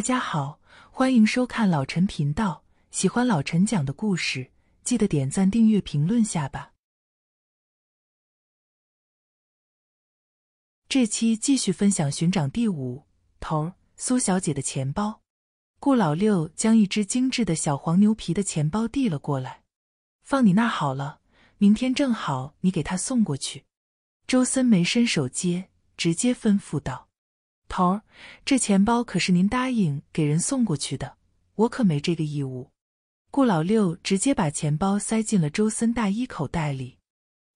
大家好，欢迎收看老陈频道。喜欢老陈讲的故事，记得点赞、订阅、评论下吧。这期继续分享《寻找第五头苏小姐的钱包》。顾老六将一只精致的小黄牛皮的钱包递了过来，放你那好了。明天正好，你给他送过去。周森没伸手接，直接吩咐道。头儿，这钱包可是您答应给人送过去的，我可没这个义务。顾老六直接把钱包塞进了周森大衣口袋里。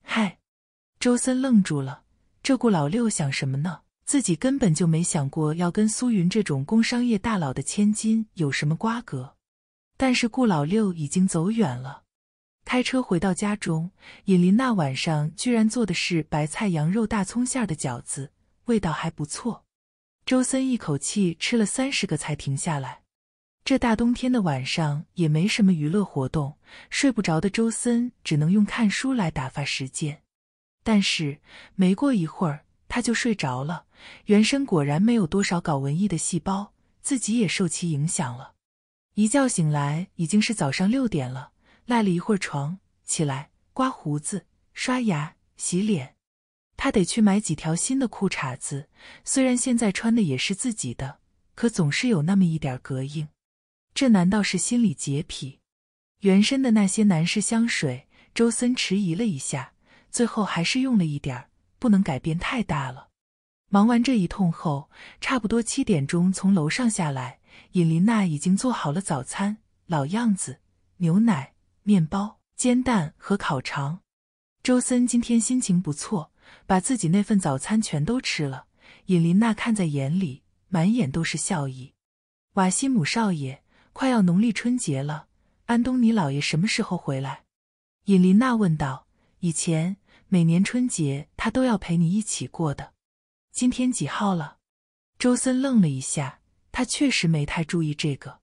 嗨，周森愣住了，这顾老六想什么呢？自己根本就没想过要跟苏云这种工商业大佬的千金有什么瓜葛。但是顾老六已经走远了，开车回到家中，尹林那晚上居然做的是白菜羊肉大葱馅的饺子，味道还不错。周森一口气吃了三十个才停下来。这大冬天的晚上也没什么娱乐活动，睡不着的周森只能用看书来打发时间。但是没过一会儿他就睡着了。原身果然没有多少搞文艺的细胞，自己也受其影响了。一觉醒来已经是早上六点了，赖了一会儿床，起来刮胡子、刷牙、洗脸。他得去买几条新的裤衩子，虽然现在穿的也是自己的，可总是有那么一点膈应。这难道是心理洁癖？原身的那些男士香水，周森迟疑了一下，最后还是用了一点儿，不能改变太大了。忙完这一通后，差不多七点钟，从楼上下来，尹琳娜已经做好了早餐，老样子：牛奶、面包、煎蛋和烤肠。周森今天心情不错。把自己那份早餐全都吃了，尹琳娜看在眼里，满眼都是笑意。瓦西姆少爷，快要农历春节了，安东尼老爷什么时候回来？尹琳娜问道。以前每年春节他都要陪你一起过的。今天几号了？周森愣了一下，他确实没太注意这个。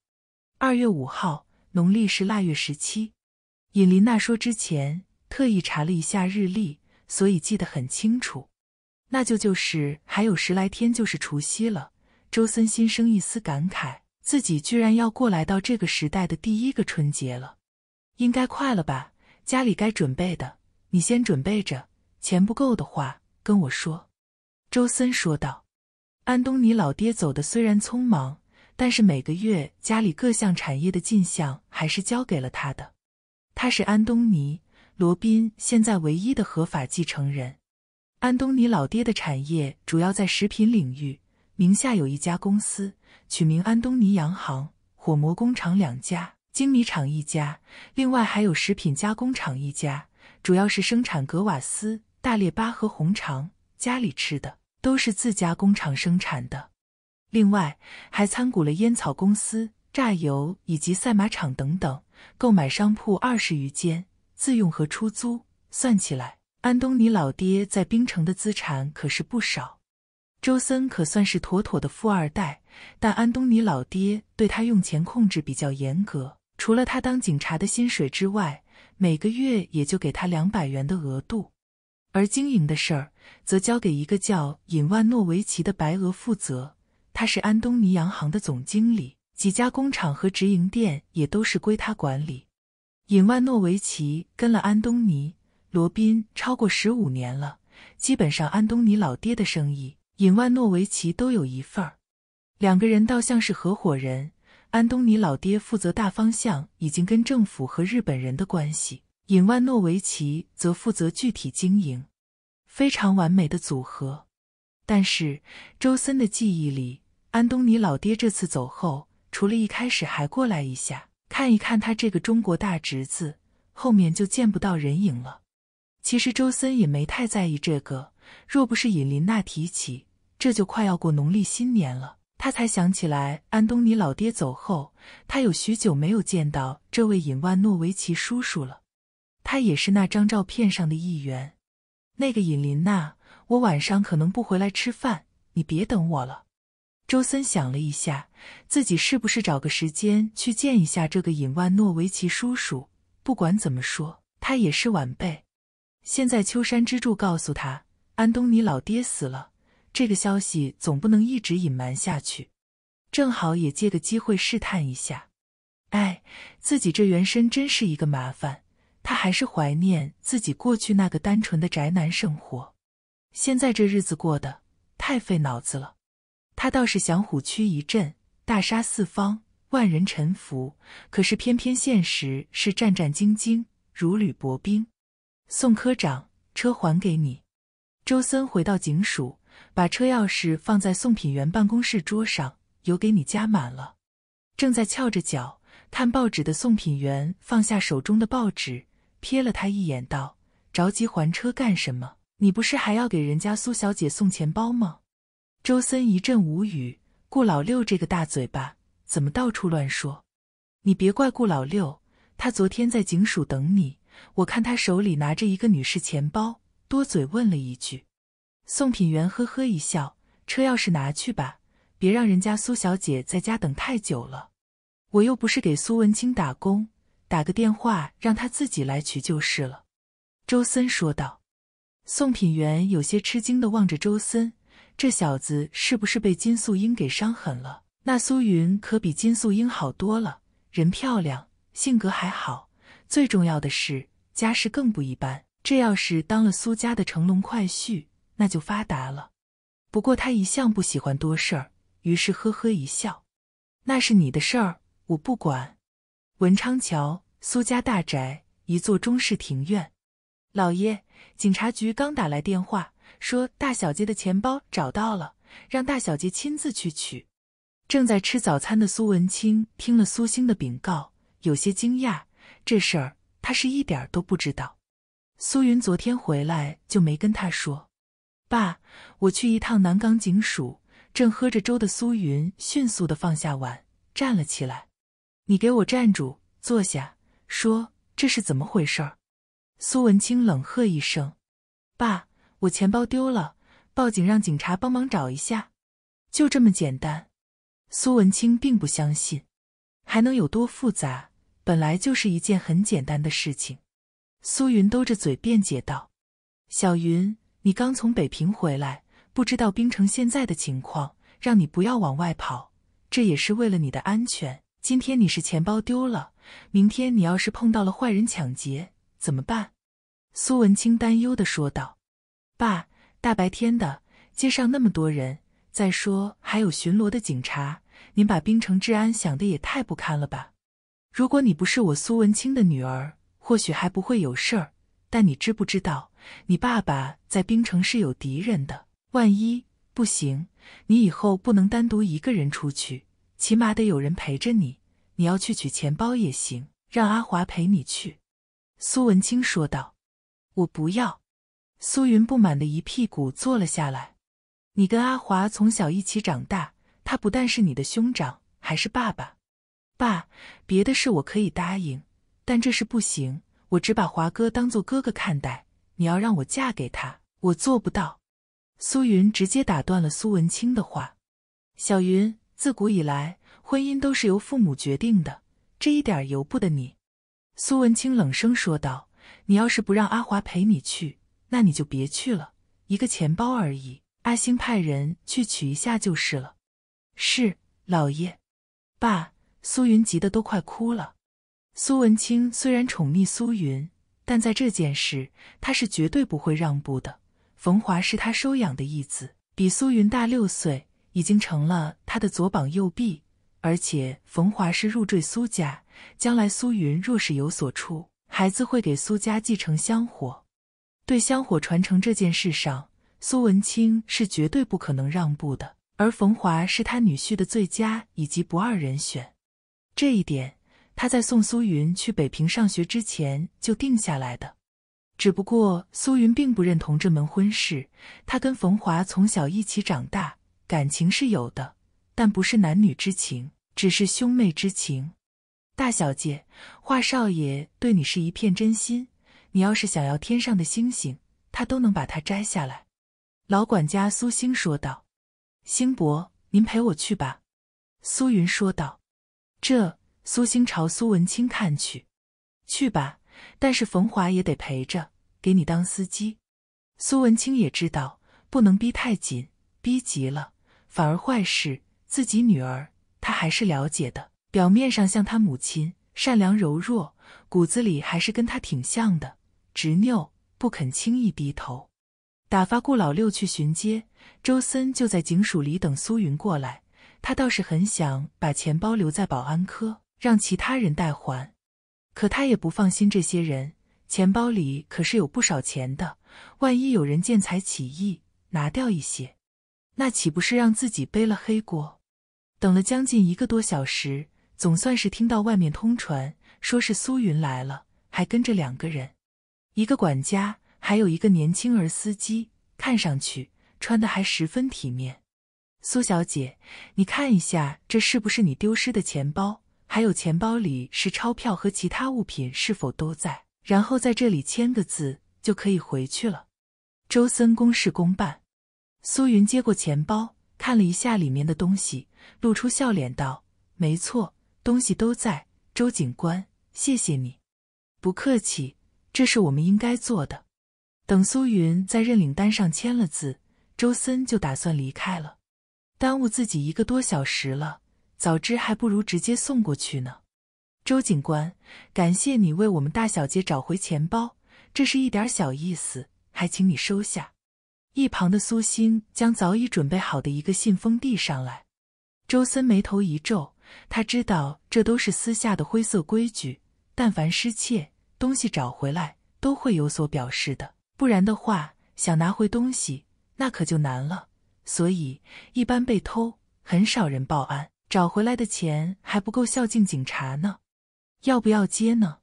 二月五号，农历是腊月十七。尹琳娜说，之前特意查了一下日历。所以记得很清楚，那就就是还有十来天就是除夕了。周森心生一丝感慨，自己居然要过来到这个时代的第一个春节了，应该快了吧？家里该准备的，你先准备着，钱不够的话跟我说。周森说道。安东尼老爹走的虽然匆忙，但是每个月家里各项产业的进项还是交给了他的，他是安东尼。罗宾现在唯一的合法继承人，安东尼老爹的产业主要在食品领域，名下有一家公司，取名安东尼洋行，火磨工厂两家，精米厂一家，另外还有食品加工厂一家，主要是生产格瓦斯、大列巴和红肠，家里吃的都是自家工厂生产的。另外还参股了烟草公司、榨油以及赛马场等等，购买商铺二十余间。自用和出租算起来，安东尼老爹在槟城的资产可是不少。周森可算是妥妥的富二代，但安东尼老爹对他用钱控制比较严格，除了他当警察的薪水之外，每个月也就给他两百元的额度。而经营的事儿则交给一个叫尹万诺维奇的白俄负责，他是安东尼洋行的总经理，几家工厂和直营店也都是归他管理。尹万诺维奇跟了安东尼·罗宾超过十五年了，基本上安东尼老爹的生意，尹万诺维奇都有一份儿。两个人倒像是合伙人，安东尼老爹负责大方向，已经跟政府和日本人的关系，尹万诺维奇则负责具体经营，非常完美的组合。但是周森的记忆里，安东尼老爹这次走后，除了一开始还过来一下。看一看他这个中国大侄子，后面就见不到人影了。其实周森也没太在意这个，若不是尹琳娜提起，这就快要过农历新年了，他才想起来安东尼老爹走后，他有许久没有见到这位尹万诺维奇叔叔了。他也是那张照片上的一员。那个尹琳娜，我晚上可能不回来吃饭，你别等我了。周森想了一下，自己是不是找个时间去见一下这个尹万诺维奇叔叔？不管怎么说，他也是晚辈。现在秋山之助告诉他，安东尼老爹死了，这个消息总不能一直隐瞒下去，正好也借个机会试探一下。哎，自己这原身真是一个麻烦。他还是怀念自己过去那个单纯的宅男生活，现在这日子过得太费脑子了。他倒是想虎躯一震，大杀四方，万人臣服。可是偏偏现实是战战兢兢，如履薄冰。宋科长，车还给你。周森回到警署，把车钥匙放在宋品源办公室桌上，油给你加满了。正在翘着脚看报纸的宋品源放下手中的报纸，瞥了他一眼，道：“着急还车干什么？你不是还要给人家苏小姐送钱包吗？”周森一阵无语，顾老六这个大嘴巴怎么到处乱说？你别怪顾老六，他昨天在警署等你，我看他手里拿着一个女士钱包，多嘴问了一句。宋品元呵呵一笑：“车钥匙拿去吧，别让人家苏小姐在家等太久了。我又不是给苏文清打工，打个电话让他自己来取就是了。”周森说道。宋品源有些吃惊的望着周森。这小子是不是被金素英给伤狠了？那苏云可比金素英好多了，人漂亮，性格还好，最重要的是家世更不一般。这要是当了苏家的乘龙快婿，那就发达了。不过他一向不喜欢多事儿，于是呵呵一笑：“那是你的事儿，我不管。”文昌桥苏家大宅，一座中式庭院。老爷，警察局刚打来电话。说大小姐的钱包找到了，让大小姐亲自去取。正在吃早餐的苏文清听了苏星的禀告，有些惊讶。这事儿他是一点儿都不知道。苏云昨天回来就没跟他说。爸，我去一趟南港警署。正喝着粥的苏云迅速的放下碗，站了起来。你给我站住，坐下，说这是怎么回事儿？苏文清冷喝一声：“爸。”我钱包丢了，报警让警察帮忙找一下，就这么简单。苏文清并不相信，还能有多复杂？本来就是一件很简单的事情。苏云兜着嘴辩解道：“小云，你刚从北平回来，不知道冰城现在的情况，让你不要往外跑，这也是为了你的安全。今天你是钱包丢了，明天你要是碰到了坏人抢劫怎么办？”苏文清担忧地说道。爸，大白天的，街上那么多人，再说还有巡逻的警察，您把冰城治安想的也太不堪了吧？如果你不是我苏文清的女儿，或许还不会有事儿。但你知不知道，你爸爸在冰城是有敌人的。万一不行，你以后不能单独一个人出去，起码得有人陪着你。你要去取钱包也行，让阿华陪你去。”苏文清说道。“我不要。”苏云不满的一屁股坐了下来。你跟阿华从小一起长大，他不但是你的兄长，还是爸爸。爸，别的事我可以答应，但这事不行。我只把华哥当做哥哥看待。你要让我嫁给他，我做不到。苏云直接打断了苏文清的话。小云，自古以来，婚姻都是由父母决定的，这一点由不得你。苏文清冷声说道：“你要是不让阿华陪你去。”那你就别去了，一个钱包而已。阿星派人去取一下就是了。是，老爷。爸，苏云急得都快哭了。苏文清虽然宠溺苏云，但在这件事，他是绝对不会让步的。冯华是他收养的义子，比苏云大六岁，已经成了他的左膀右臂。而且冯华是入赘苏家，将来苏云若是有所出，孩子会给苏家继承香火。对香火传承这件事上，苏文清是绝对不可能让步的，而冯华是他女婿的最佳以及不二人选，这一点他在送苏云去北平上学之前就定下来的。只不过苏云并不认同这门婚事，他跟冯华从小一起长大，感情是有的，但不是男女之情，只是兄妹之情。大小姐，华少爷对你是一片真心。你要是想要天上的星星，他都能把它摘下来。”老管家苏星说道。“星伯，您陪我去吧。”苏云说道。这苏星朝苏文清看去，“去吧，但是冯华也得陪着，给你当司机。”苏文清也知道不能逼太紧，逼急了反而坏事。自己女儿，他还是了解的。表面上像他母亲，善良柔弱，骨子里还是跟他挺像的。执拗不肯轻易低头，打发顾老六去巡街，周森就在警署里等苏云过来。他倒是很想把钱包留在保安科，让其他人代还，可他也不放心这些人。钱包里可是有不少钱的，万一有人见财起意拿掉一些，那岂不是让自己背了黑锅？等了将近一个多小时，总算是听到外面通传，说是苏云来了，还跟着两个人。一个管家，还有一个年轻儿司机，看上去穿的还十分体面。苏小姐，你看一下，这是不是你丢失的钱包？还有钱包里是钞票和其他物品是否都在？然后在这里签个字，就可以回去了。周森公事公办。苏云接过钱包，看了一下里面的东西，露出笑脸道：“没错，东西都在。周警官，谢谢你，不客气。”这是我们应该做的。等苏云在认领单上签了字，周森就打算离开了。耽误自己一个多小时了，早知还不如直接送过去呢。周警官，感谢你为我们大小姐找回钱包，这是一点小意思，还请你收下。一旁的苏星将早已准备好的一个信封递上来。周森眉头一皱，他知道这都是私下的灰色规矩，但凡失窃。东西找回来都会有所表示的，不然的话，想拿回东西那可就难了。所以一般被偷，很少人报案。找回来的钱还不够孝敬警察呢，要不要接呢？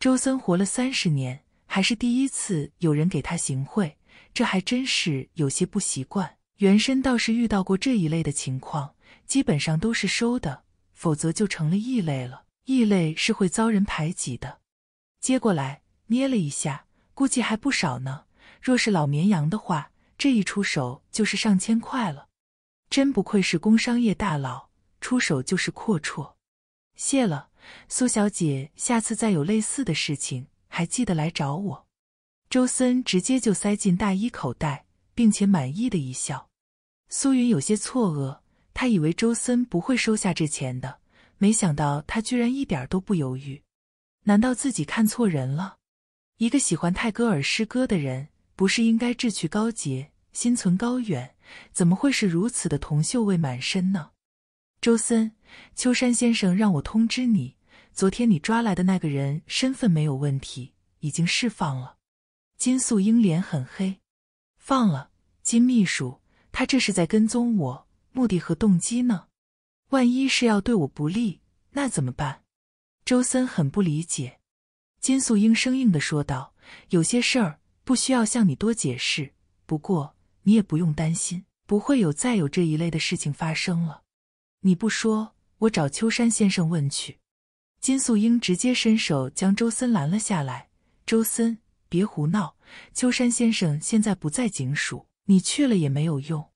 周森活了三十年，还是第一次有人给他行贿，这还真是有些不习惯。原身倒是遇到过这一类的情况，基本上都是收的，否则就成了异类了。异类是会遭人排挤的。接过来，捏了一下，估计还不少呢。若是老绵羊的话，这一出手就是上千块了。真不愧是工商业大佬，出手就是阔绰。谢了，苏小姐，下次再有类似的事情，还记得来找我。周森直接就塞进大衣口袋，并且满意的一笑。苏云有些错愕，他以为周森不会收下这钱的，没想到他居然一点都不犹豫。难道自己看错人了？一个喜欢泰戈尔诗歌的人，不是应该志趣高洁、心存高远，怎么会是如此的铜臭味满身呢？周森、秋山先生让我通知你，昨天你抓来的那个人身份没有问题，已经释放了。金素英脸很黑，放了金秘书，他这是在跟踪我，目的和动机呢？万一是要对我不利，那怎么办？周森很不理解，金素英生硬的说道：“有些事儿不需要向你多解释，不过你也不用担心，不会有再有这一类的事情发生了。你不说，我找秋山先生问去。”金素英直接伸手将周森拦了下来：“周森，别胡闹！秋山先生现在不在警署，你去了也没有用。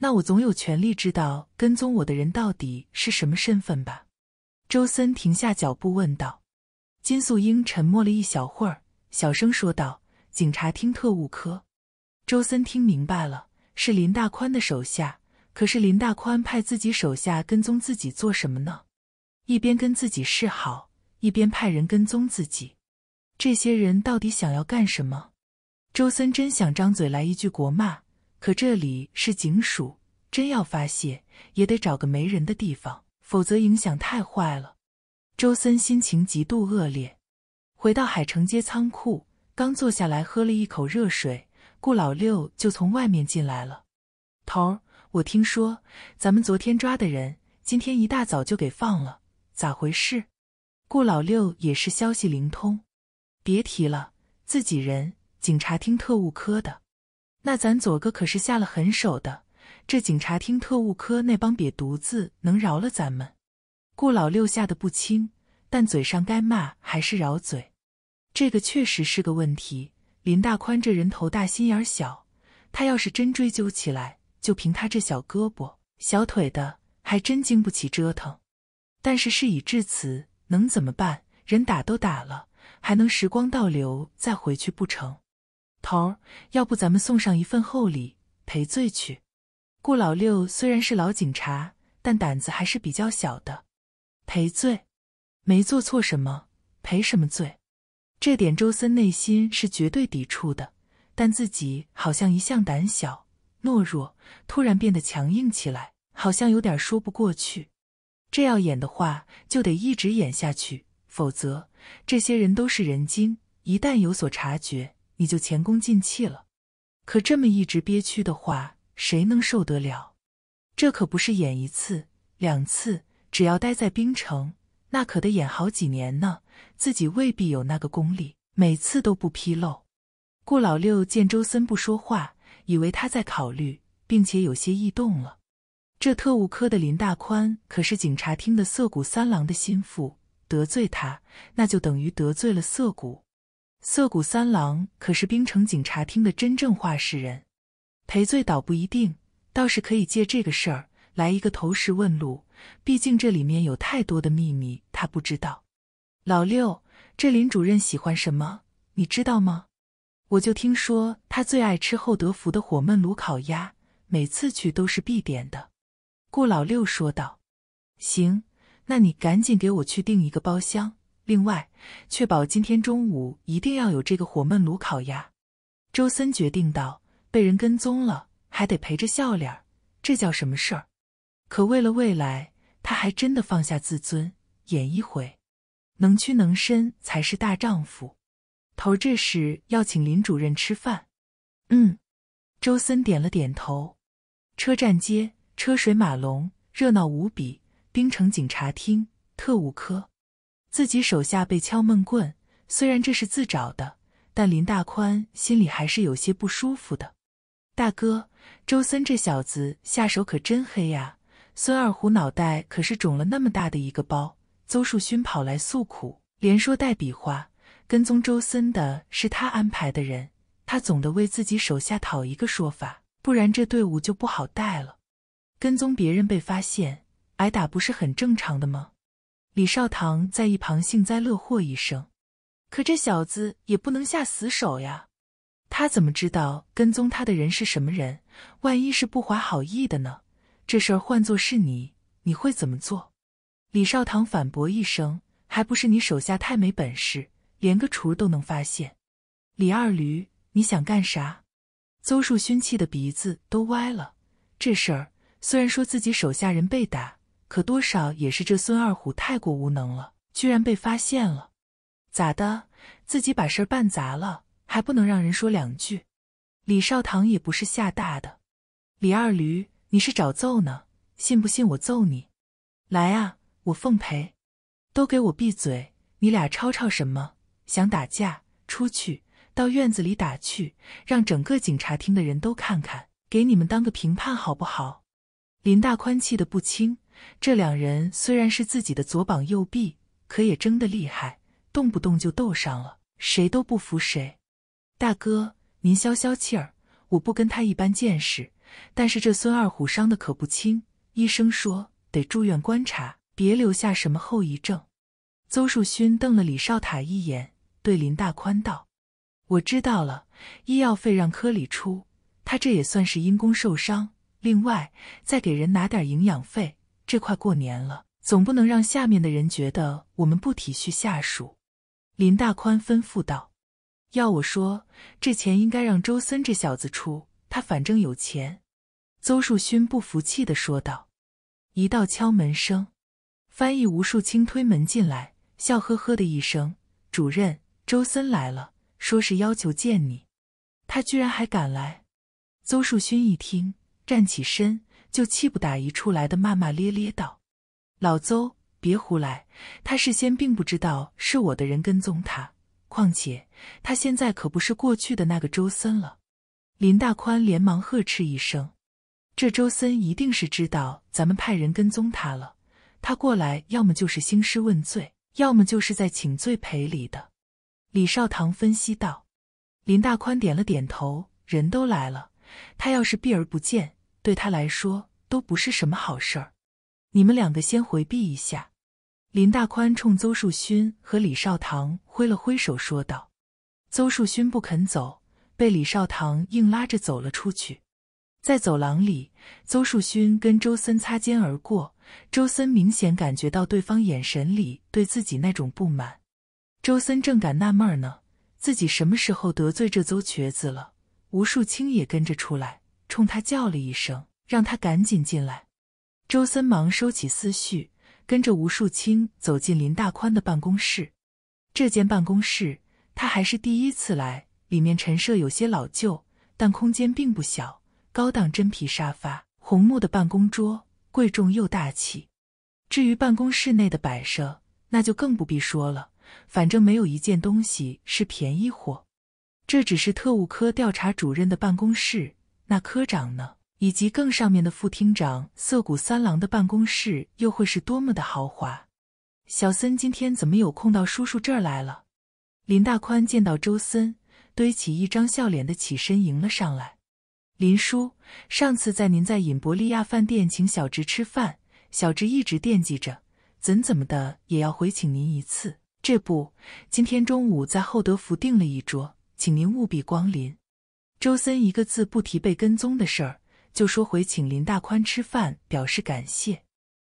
那我总有权利知道跟踪我的人到底是什么身份吧？”周森停下脚步，问道：“金素英沉默了一小会儿，小声说道：‘警察厅特务科。’周森听明白了，是林大宽的手下。可是林大宽派自己手下跟踪自己做什么呢？一边跟自己示好，一边派人跟踪自己，这些人到底想要干什么？周森真想张嘴来一句国骂，可这里是警署，真要发泄也得找个没人的地方。”否则影响太坏了。周森心情极度恶劣，回到海城街仓库，刚坐下来喝了一口热水，顾老六就从外面进来了。头儿，我听说咱们昨天抓的人，今天一大早就给放了，咋回事？顾老六也是消息灵通。别提了，自己人，警察厅特务科的，那咱左哥可是下了狠手的。这警察厅特务科那帮瘪犊子能饶了咱们？顾老六吓得不轻，但嘴上该骂还是饶嘴。这个确实是个问题。林大宽这人头大心眼小，他要是真追究起来，就凭他这小胳膊小腿的，还真经不起折腾。但是事已至此，能怎么办？人打都打了，还能时光倒流再回去不成？头儿，要不咱们送上一份厚礼赔罪去？顾老六虽然是老警察，但胆子还是比较小的。赔罪，没做错什么，赔什么罪？这点周森内心是绝对抵触的。但自己好像一向胆小懦弱，突然变得强硬起来，好像有点说不过去。这要演的话，就得一直演下去，否则这些人都是人精，一旦有所察觉，你就前功尽弃了。可这么一直憋屈的话，谁能受得了？这可不是演一次两次，只要待在冰城，那可得演好几年呢。自己未必有那个功力，每次都不披露。顾老六见周森不说话，以为他在考虑，并且有些异动了。这特务科的林大宽可是警察厅的涩谷三郎的心腹，得罪他，那就等于得罪了涩谷。涩谷三郎可是冰城警察厅的真正话事人。赔罪倒不一定，倒是可以借这个事儿来一个投石问路。毕竟这里面有太多的秘密，他不知道。老六，这林主任喜欢什么，你知道吗？我就听说他最爱吃厚德福的火焖炉烤鸭，每次去都是必点的。顾老六说道：“行，那你赶紧给我去订一个包厢，另外，确保今天中午一定要有这个火焖炉烤鸭。”周森决定道。被人跟踪了，还得陪着笑脸，这叫什么事儿？可为了未来，他还真的放下自尊，演一回，能屈能伸才是大丈夫。头，这时要请林主任吃饭。嗯，周森点了点头。车站街车水马龙，热闹无比。冰城警察厅特务科，自己手下被敲闷棍，虽然这是自找的，但林大宽心里还是有些不舒服的。大哥，周森这小子下手可真黑呀！孙二虎脑袋可是肿了那么大的一个包。邹树勋跑来诉苦，连说带比划，跟踪周森的是他安排的人，他总得为自己手下讨一个说法，不然这队伍就不好带了。跟踪别人被发现挨打不是很正常的吗？李少堂在一旁幸灾乐祸一声，可这小子也不能下死手呀。他怎么知道跟踪他的人是什么人？万一是不怀好意的呢？这事儿换做是你，你会怎么做？李少堂反驳一声：“还不是你手下太没本事，连个雏都能发现。”李二驴，你想干啥？邹树勋气的鼻子都歪了。这事儿虽然说自己手下人被打，可多少也是这孙二虎太过无能了，居然被发现了。咋的？自己把事儿办砸了？还不能让人说两句，李少棠也不是吓大的。李二驴，你是找揍呢？信不信我揍你？来啊，我奉陪。都给我闭嘴！你俩吵吵什么？想打架？出去，到院子里打去，让整个警察厅的人都看看，给你们当个评判好不好？林大宽气得不轻。这两人虽然是自己的左膀右臂，可也争得厉害，动不动就斗上了，谁都不服谁。大哥，您消消气儿，我不跟他一般见识。但是这孙二虎伤的可不轻，医生说得住院观察，别留下什么后遗症。邹树勋瞪了李少塔一眼，对林大宽道：“我知道了，医药费让科里出，他这也算是因公受伤。另外，再给人拿点营养费，这快过年了，总不能让下面的人觉得我们不体恤下属。”林大宽吩咐道。要我说，这钱应该让周森这小子出，他反正有钱。”邹树勋不服气的说道。一道敲门声，翻译吴树清推门进来，笑呵呵的一声：“主任，周森来了，说是要求见你。”他居然还敢来！邹树勋一听，站起身，就气不打一处来的骂骂咧咧道：“老邹，别胡来！他事先并不知道是我的人跟踪他。”况且，他现在可不是过去的那个周森了。林大宽连忙呵斥一声：“这周森一定是知道咱们派人跟踪他了，他过来要么就是兴师问罪，要么就是在请罪赔礼的。”李少棠分析道。林大宽点了点头：“人都来了，他要是避而不见，对他来说都不是什么好事儿。你们两个先回避一下。”林大宽冲邹树勋和李少棠挥了挥手，说道：“邹树勋不肯走，被李少棠硬拉着走了出去。在走廊里，邹树勋跟周森擦肩而过，周森明显感觉到对方眼神里对自己那种不满。周森正感纳闷呢，自己什么时候得罪这邹瘸子了？吴树清也跟着出来，冲他叫了一声，让他赶紧进来。周森忙收起思绪，跟着吴树清走进林大宽的办公室。”这间办公室，他还是第一次来。里面陈设有些老旧，但空间并不小。高档真皮沙发，红木的办公桌，贵重又大气。至于办公室内的摆设，那就更不必说了，反正没有一件东西是便宜货。这只是特务科调查主任的办公室，那科长呢？以及更上面的副厅长涩谷三郎的办公室又会是多么的豪华？小森今天怎么有空到叔叔这儿来了？林大宽见到周森，堆起一张笑脸的起身迎了上来。林叔，上次在您在尹伯利亚饭店请小侄吃饭，小侄一直惦记着，怎怎么的也要回请您一次。这不，今天中午在厚德福订了一桌，请您务必光临。周森一个字不提被跟踪的事儿，就说回请林大宽吃饭，表示感谢。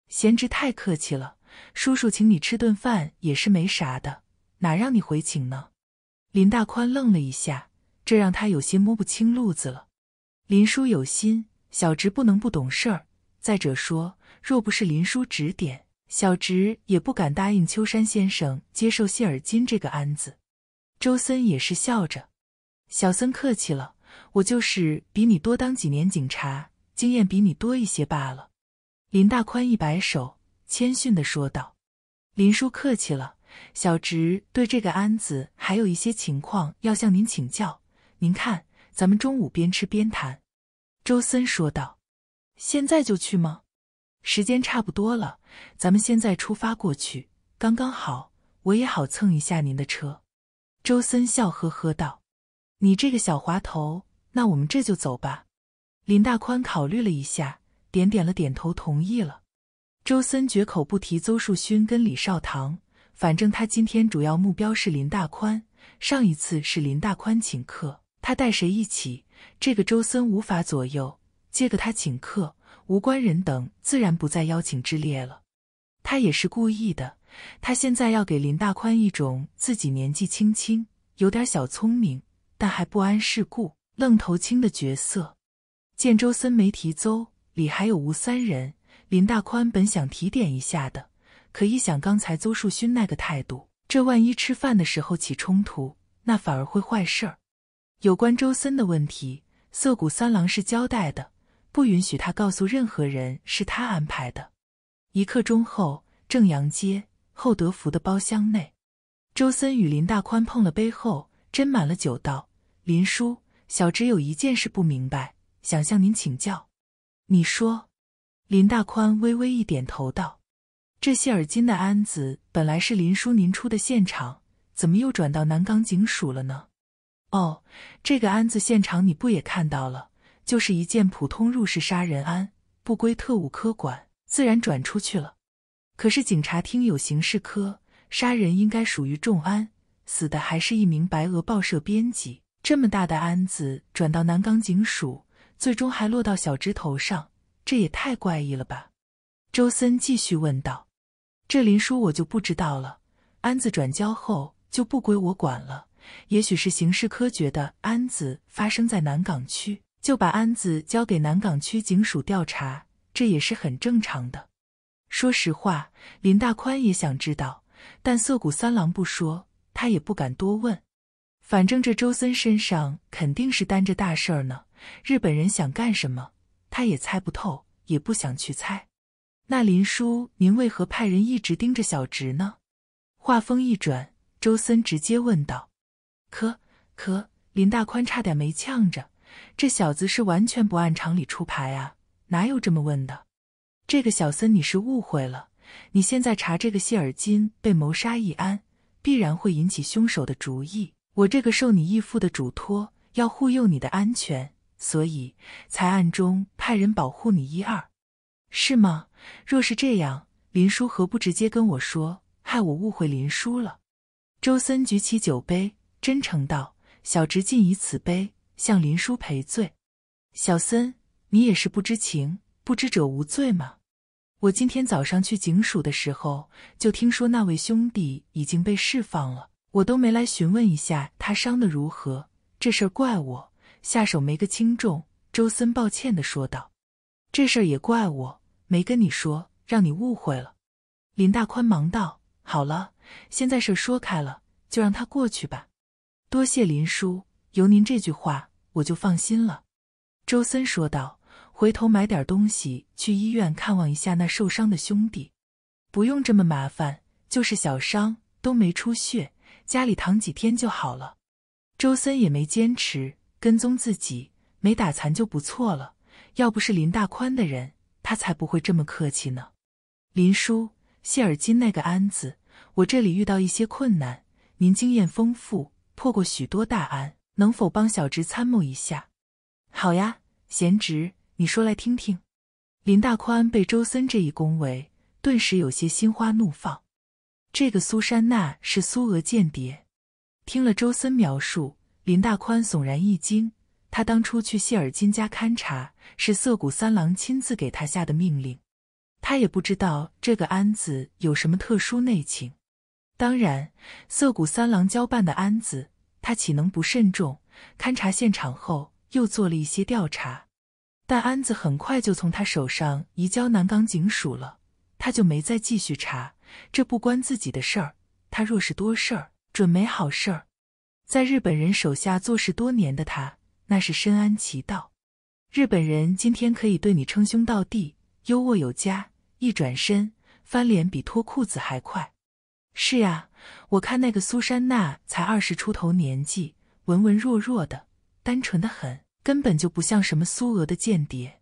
贤侄太客气了。叔叔，请你吃顿饭也是没啥的，哪让你回请呢？林大宽愣了一下，这让他有些摸不清路子了。林叔有心，小侄不能不懂事儿。再者说，若不是林叔指点，小侄也不敢答应秋山先生接受谢尔金这个案子。周森也是笑着：“小森客气了，我就是比你多当几年警察，经验比你多一些罢了。”林大宽一摆手。谦逊地说道：“林叔客气了，小侄对这个案子还有一些情况要向您请教。您看，咱们中午边吃边谈。”周森说道：“现在就去吗？时间差不多了，咱们现在出发过去，刚刚好，我也好蹭一下您的车。”周森笑呵呵道：“你这个小滑头，那我们这就走吧。”林大宽考虑了一下，点了点头，同意了。周森绝口不提邹树勋跟李少棠，反正他今天主要目标是林大宽。上一次是林大宽请客，他带谁一起，这个周森无法左右。接个他请客，无关人等自然不在邀请之列了。他也是故意的，他现在要给林大宽一种自己年纪轻轻，有点小聪明，但还不谙世故、愣头青的角色。见周森没提邹、李还有吴三人。林大宽本想提点一下的，可一想刚才邹树勋那个态度，这万一吃饭的时候起冲突，那反而会坏事儿。有关周森的问题，涩谷三郎是交代的，不允许他告诉任何人是他安排的。一刻钟后，正阳街厚德福的包厢内，周森与林大宽碰了杯后，斟满了酒，道：“林叔，小侄有一件事不明白，想向您请教。你说。”林大宽微微一点头，道：“这谢尔金的案子本来是林叔您出的现场，怎么又转到南岗警署了呢？”“哦，这个案子现场你不也看到了？就是一件普通入室杀人案，不归特务科管，自然转出去了。可是警察厅有刑事科，杀人应该属于重案，死的还是一名白俄报社编辑，这么大的案子转到南岗警署，最终还落到小枝头上。”这也太怪异了吧！周森继续问道：“这林叔我就不知道了。安子转交后就不归我管了。也许是刑事科觉得安子发生在南岗区，就把安子交给南岗区警署调查，这也是很正常的。说实话，林大宽也想知道，但涩谷三郎不说，他也不敢多问。反正这周森身上肯定是担着大事儿呢。日本人想干什么？”他也猜不透，也不想去猜。那林叔，您为何派人一直盯着小侄呢？话锋一转，周森直接问道：“咳咳，林大宽差点没呛着。这小子是完全不按常理出牌啊！哪有这么问的？这个小森，你是误会了。你现在查这个谢尔金被谋杀一案，必然会引起凶手的注意。我这个受你义父的嘱托，要护佑你的安全。”所以才暗中派人保护你一二，是吗？若是这样，林叔何不直接跟我说，害我误会林叔了？周森举起酒杯，真诚道：“小侄敬以此杯，向林叔赔罪。”小森，你也是不知情，不知者无罪吗？”我今天早上去警署的时候，就听说那位兄弟已经被释放了，我都没来询问一下他伤的如何，这事儿怪我。下手没个轻重，周森抱歉的说道：“这事儿也怪我，没跟你说，让你误会了。”林大宽忙道：“好了，现在事儿说开了，就让他过去吧。”多谢林叔，有您这句话，我就放心了。”周森说道：“回头买点东西，去医院看望一下那受伤的兄弟，不用这么麻烦，就是小伤，都没出血，家里躺几天就好了。”周森也没坚持。跟踪自己没打残就不错了，要不是林大宽的人，他才不会这么客气呢。林叔，谢尔金那个安子，我这里遇到一些困难，您经验丰富，破过许多大案，能否帮小侄参谋一下？好呀，贤侄，你说来听听。林大宽被周森这一恭维，顿时有些心花怒放。这个苏珊娜是苏俄间谍，听了周森描述。林大宽悚然一惊，他当初去谢尔金家勘察，是涩谷三郎亲自给他下的命令，他也不知道这个安子有什么特殊内情。当然，涩谷三郎交办的案子，他岂能不慎重？勘察现场后，又做了一些调查，但安子很快就从他手上移交南港警署了，他就没再继续查。这不关自己的事儿，他若是多事儿，准没好事儿。在日本人手下做事多年的他，那是深谙其道。日本人今天可以对你称兄道弟、优渥有加，一转身翻脸比脱裤子还快。是呀，我看那个苏珊娜才二十出头年纪，文文弱弱的，单纯的很，根本就不像什么苏俄的间谍。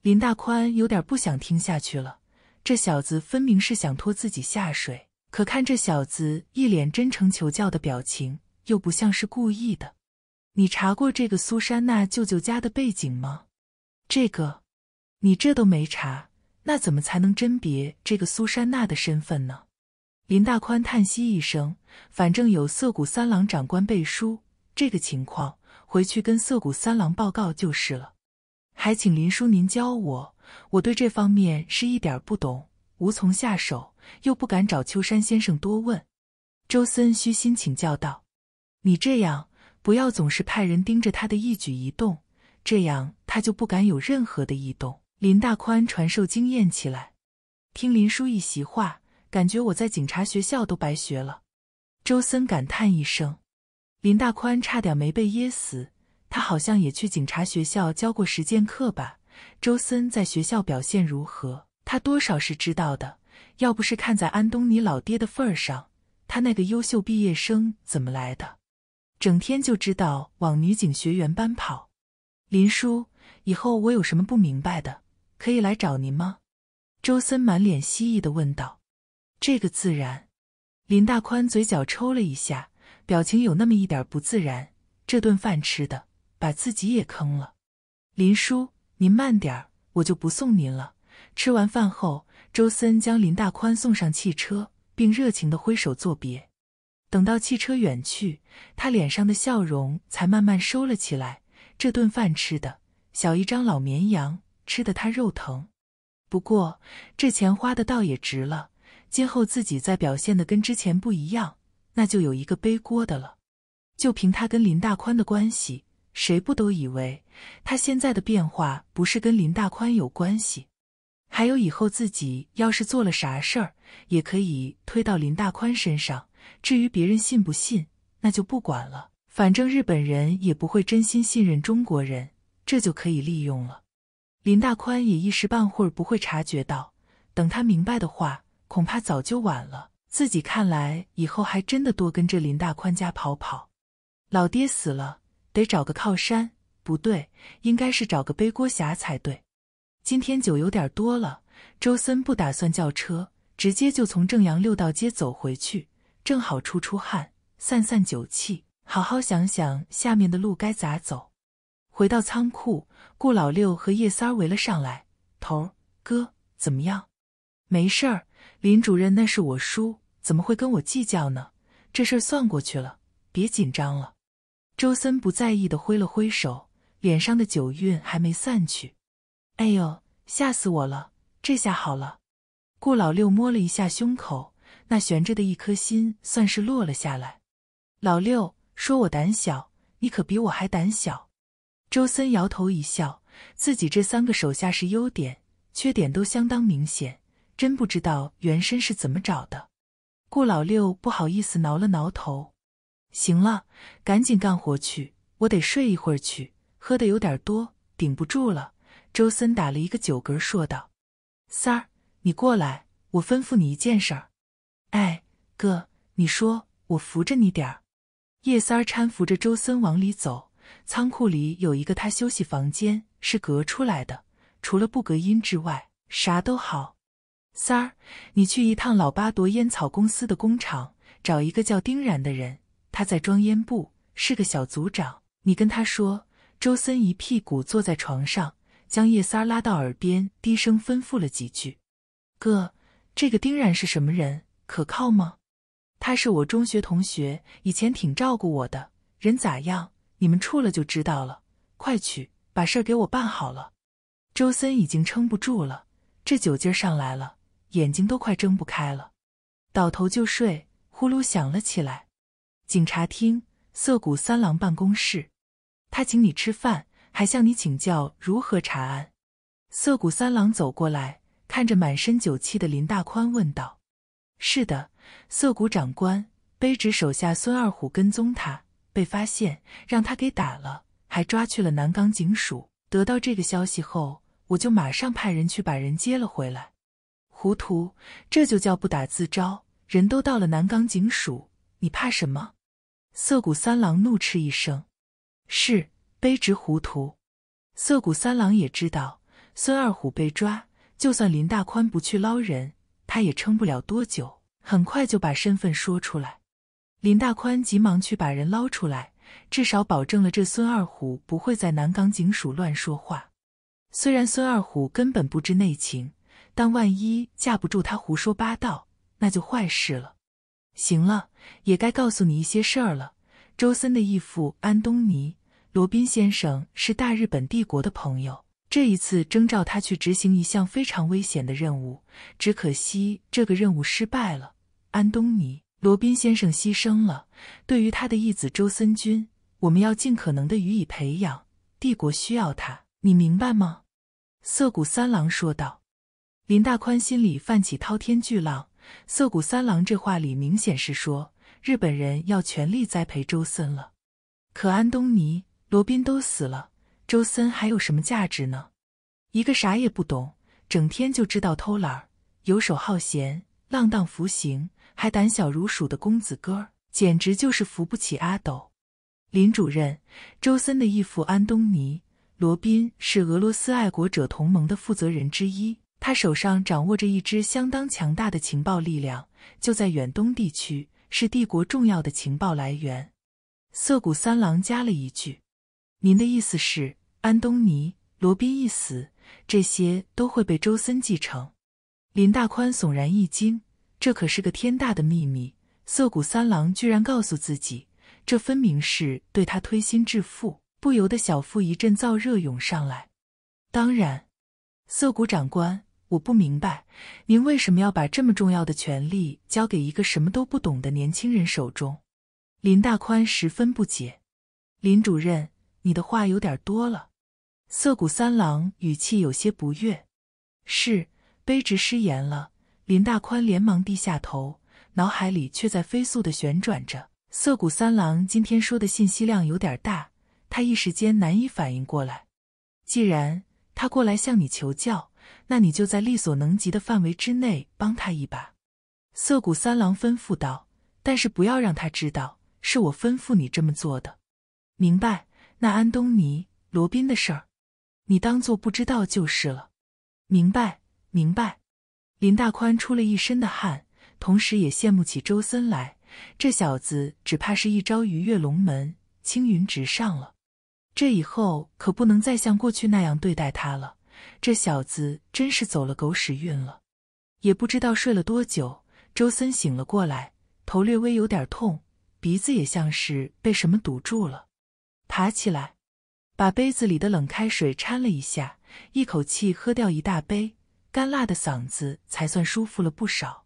林大宽有点不想听下去了，这小子分明是想拖自己下水。可看这小子一脸真诚求教的表情。又不像是故意的，你查过这个苏珊娜舅舅家的背景吗？这个，你这都没查，那怎么才能甄别这个苏珊娜的身份呢？林大宽叹息一声，反正有涩谷三郎长官背书，这个情况回去跟涩谷三郎报告就是了。还请林叔您教我，我对这方面是一点不懂，无从下手，又不敢找秋山先生多问。周森虚心请教道。你这样，不要总是派人盯着他的一举一动，这样他就不敢有任何的异动。林大宽传授经验起来，听林叔一席话，感觉我在警察学校都白学了。周森感叹一声，林大宽差点没被噎死。他好像也去警察学校教过实践课吧？周森在学校表现如何？他多少是知道的。要不是看在安东尼老爹的份儿上，他那个优秀毕业生怎么来的？整天就知道往女警学员班跑，林叔，以后我有什么不明白的，可以来找您吗？周森满脸希冀地问道。这个自然。林大宽嘴角抽了一下，表情有那么一点不自然。这顿饭吃的，把自己也坑了。林叔，您慢点我就不送您了。吃完饭后，周森将林大宽送上汽车，并热情地挥手作别。等到汽车远去，他脸上的笑容才慢慢收了起来。这顿饭吃的，小一张老绵羊吃的他肉疼。不过这钱花的倒也值了。今后自己再表现的跟之前不一样，那就有一个背锅的了。就凭他跟林大宽的关系，谁不都以为他现在的变化不是跟林大宽有关系？还有以后自己要是做了啥事儿，也可以推到林大宽身上。至于别人信不信，那就不管了。反正日本人也不会真心信任中国人，这就可以利用了。林大宽也一时半会儿不会察觉到，等他明白的话，恐怕早就晚了。自己看来以后还真的多跟着林大宽家跑跑。老爹死了，得找个靠山。不对，应该是找个背锅侠才对。今天酒有点多了，周森不打算叫车，直接就从正阳六道街走回去。正好出出汗，散散酒气，好好想想下面的路该咋走。回到仓库，顾老六和叶三围了上来：“头哥，怎么样？没事儿。林主任那是我叔，怎么会跟我计较呢？这事儿算过去了，别紧张了。”周森不在意的挥了挥手，脸上的酒晕还没散去。“哎呦，吓死我了！这下好了。”顾老六摸了一下胸口。那悬着的一颗心算是落了下来。老六说我胆小，你可比我还胆小。周森摇头一笑，自己这三个手下是优点，缺点都相当明显，真不知道原身是怎么找的。顾老六不好意思挠了挠头。行了，赶紧干活去，我得睡一会儿去，喝的有点多，顶不住了。周森打了一个酒嗝说道：“三儿，你过来，我吩咐你一件事儿。”哎，哥，你说我扶着你点儿。叶三儿搀扶着周森往里走。仓库里有一个他休息房间是隔出来的，除了不隔音之外，啥都好。三儿，你去一趟老八夺烟草公司的工厂，找一个叫丁然的人，他在装烟部，是个小组长。你跟他说，周森一屁股坐在床上，将叶三儿拉到耳边，低声吩咐了几句。哥，这个丁然是什么人？可靠吗？他是我中学同学，以前挺照顾我的人，咋样？你们处了就知道了。快去把事儿给我办好了。周森已经撑不住了，这酒劲上来了，眼睛都快睁不开了，倒头就睡，呼噜响了起来。警察厅涩谷三郎办公室，他请你吃饭，还向你请教如何查案。涩谷三郎走过来看着满身酒气的林大宽问道。是的，涩谷长官，卑职手下孙二虎跟踪他，被发现，让他给打了，还抓去了南岗警署。得到这个消息后，我就马上派人去把人接了回来。糊涂，这就叫不打自招。人都到了南岗警署，你怕什么？涩谷三郎怒斥一声：“是卑职糊涂。”涩谷三郎也知道孙二虎被抓，就算林大宽不去捞人。他也撑不了多久，很快就把身份说出来。林大宽急忙去把人捞出来，至少保证了这孙二虎不会在南港警署乱说话。虽然孙二虎根本不知内情，但万一架不住他胡说八道，那就坏事了。行了，也该告诉你一些事儿了。周森的义父安东尼·罗宾先生是大日本帝国的朋友。这一次征召他去执行一项非常危险的任务，只可惜这个任务失败了。安东尼·罗宾先生牺牲了。对于他的义子周森君，我们要尽可能的予以培养。帝国需要他，你明白吗？涩谷三郎说道。林大宽心里泛起滔天巨浪。涩谷三郎这话里明显是说日本人要全力栽培周森了。可安东尼·罗宾都死了。周森还有什么价值呢？一个啥也不懂，整天就知道偷懒、游手好闲、浪荡服刑，还胆小如鼠的公子哥，简直就是扶不起阿斗。林主任，周森的义父安东尼·罗宾是俄罗斯爱国者同盟的负责人之一，他手上掌握着一支相当强大的情报力量，就在远东地区，是帝国重要的情报来源。涩谷三郎加了一句：“您的意思是？”安东尼、罗宾一死，这些都会被周森继承。林大宽悚然一惊，这可是个天大的秘密。涩谷三郎居然告诉自己，这分明是对他推心置腹，不由得小腹一阵燥热涌上来。当然，涩谷长官，我不明白您为什么要把这么重要的权利交给一个什么都不懂的年轻人手中。林大宽十分不解。林主任，你的话有点多了。涩谷三郎语气有些不悦：“是卑职失言了。”林大宽连忙低下头，脑海里却在飞速的旋转着。涩谷三郎今天说的信息量有点大，他一时间难以反应过来。既然他过来向你求教，那你就在力所能及的范围之内帮他一把。”涩谷三郎吩咐道：“但是不要让他知道是我吩咐你这么做的。”“明白。”“那安东尼、罗宾的事儿。”你当做不知道就是了，明白明白。林大宽出了一身的汗，同时也羡慕起周森来。这小子只怕是一朝鱼跃龙门，青云直上了。这以后可不能再像过去那样对待他了。这小子真是走了狗屎运了。也不知道睡了多久，周森醒了过来，头略微有点痛，鼻子也像是被什么堵住了。爬起来。把杯子里的冷开水掺了一下，一口气喝掉一大杯，干辣的嗓子才算舒服了不少。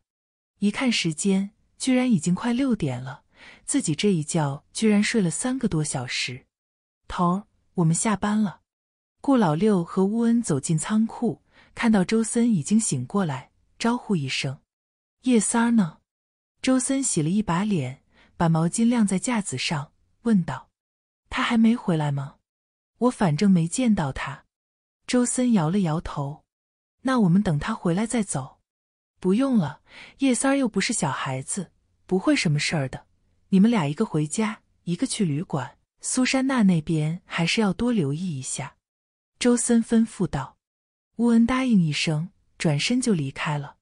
一看时间，居然已经快六点了，自己这一觉居然睡了三个多小时。头儿，我们下班了。顾老六和乌恩走进仓库，看到周森已经醒过来，招呼一声：“叶三儿呢？”周森洗了一把脸，把毛巾晾在架子上，问道：“他还没回来吗？”我反正没见到他，周森摇了摇头。那我们等他回来再走。不用了，叶三儿又不是小孩子，不会什么事儿的。你们俩一个回家，一个去旅馆。苏珊娜那边还是要多留意一下。周森吩咐道。乌恩答应一声，转身就离开了。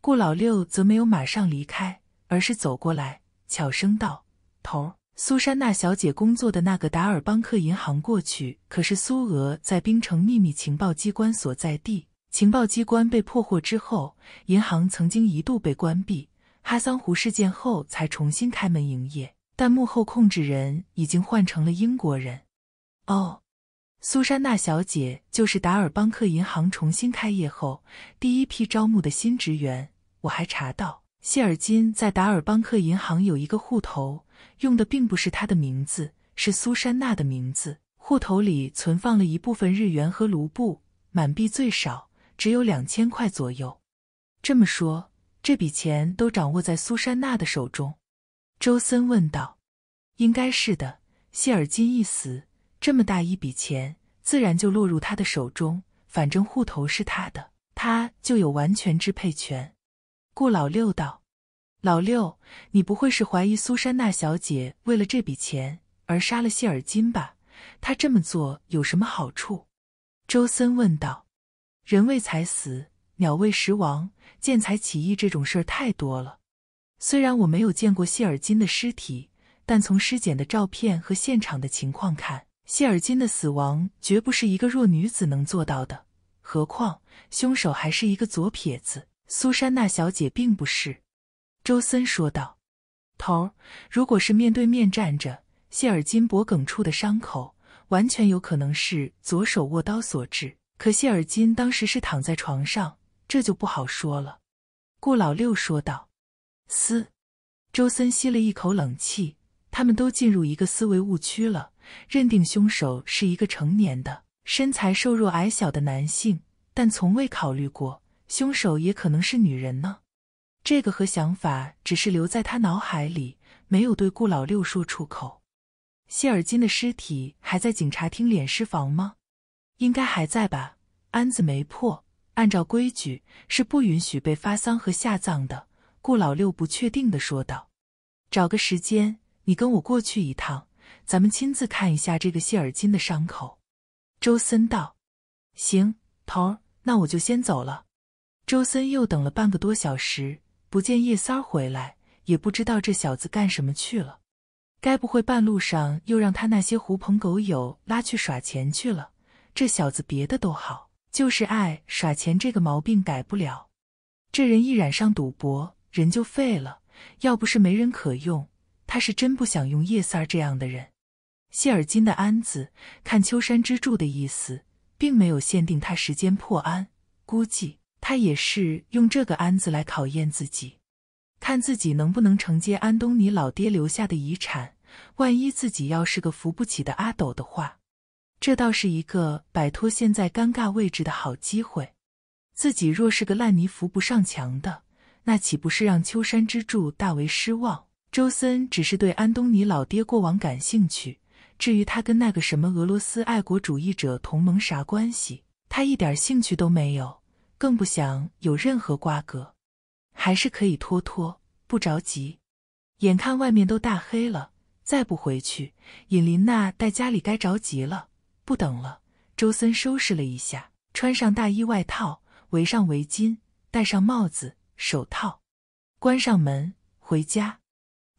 顾老六则没有马上离开，而是走过来，悄声道：“头。”苏珊娜小姐工作的那个达尔邦克银行，过去可是苏俄在冰城秘密情报机关所在地。情报机关被破获之后，银行曾经一度被关闭，哈桑湖事件后才重新开门营业，但幕后控制人已经换成了英国人。哦，苏珊娜小姐就是达尔邦克银行重新开业后第一批招募的新职员。我还查到，谢尔金在达尔邦克银行有一个户头。用的并不是他的名字，是苏珊娜的名字。户头里存放了一部分日元和卢布，满币最少只有两千块左右。这么说，这笔钱都掌握在苏珊娜的手中？周森问道。应该是的，谢尔金一死，这么大一笔钱自然就落入他的手中。反正户头是他的，他就有完全支配权。顾老六道。老六，你不会是怀疑苏珊娜小姐为了这笔钱而杀了谢尔金吧？她这么做有什么好处？周森问道。人为财死，鸟为食亡，见财起意这种事儿太多了。虽然我没有见过谢尔金的尸体，但从尸检的照片和现场的情况看，谢尔金的死亡绝不是一个弱女子能做到的。何况凶手还是一个左撇子，苏珊娜小姐并不是。周森说道：“头儿，如果是面对面站着，谢尔金脖颈处的伤口完全有可能是左手握刀所致。可谢尔金当时是躺在床上，这就不好说了。”顾老六说道：“嘶！”周森吸了一口冷气，他们都进入一个思维误区了，认定凶手是一个成年的、身材瘦弱矮小的男性，但从未考虑过凶手也可能是女人呢。这个和想法只是留在他脑海里，没有对顾老六说出口。谢尔金的尸体还在警察厅殓尸房吗？应该还在吧。案子没破，按照规矩是不允许被发丧和下葬的。顾老六不确定地说道：“找个时间，你跟我过去一趟，咱们亲自看一下这个谢尔金的伤口。”周森道：“行，头儿，那我就先走了。”周森又等了半个多小时。不见叶三儿回来，也不知道这小子干什么去了。该不会半路上又让他那些狐朋狗友拉去耍钱去了？这小子别的都好，就是爱耍钱这个毛病改不了。这人一染上赌博，人就废了。要不是没人可用，他是真不想用叶三儿这样的人。谢尔金的安子，看秋山之助的意思，并没有限定他时间破案，估计。他也是用这个案子来考验自己，看自己能不能承接安东尼老爹留下的遗产。万一自己要是个扶不起的阿斗的话，这倒是一个摆脱现在尴尬位置的好机会。自己若是个烂泥扶不上墙的，那岂不是让秋山之助大为失望？周森只是对安东尼老爹过往感兴趣，至于他跟那个什么俄罗斯爱国主义者同盟啥关系，他一点兴趣都没有。更不想有任何瓜葛，还是可以拖拖，不着急。眼看外面都大黑了，再不回去，尹琳娜在家里该着急了。不等了，周森收拾了一下，穿上大衣外套，围上围巾，戴上帽子、手套，关上门回家。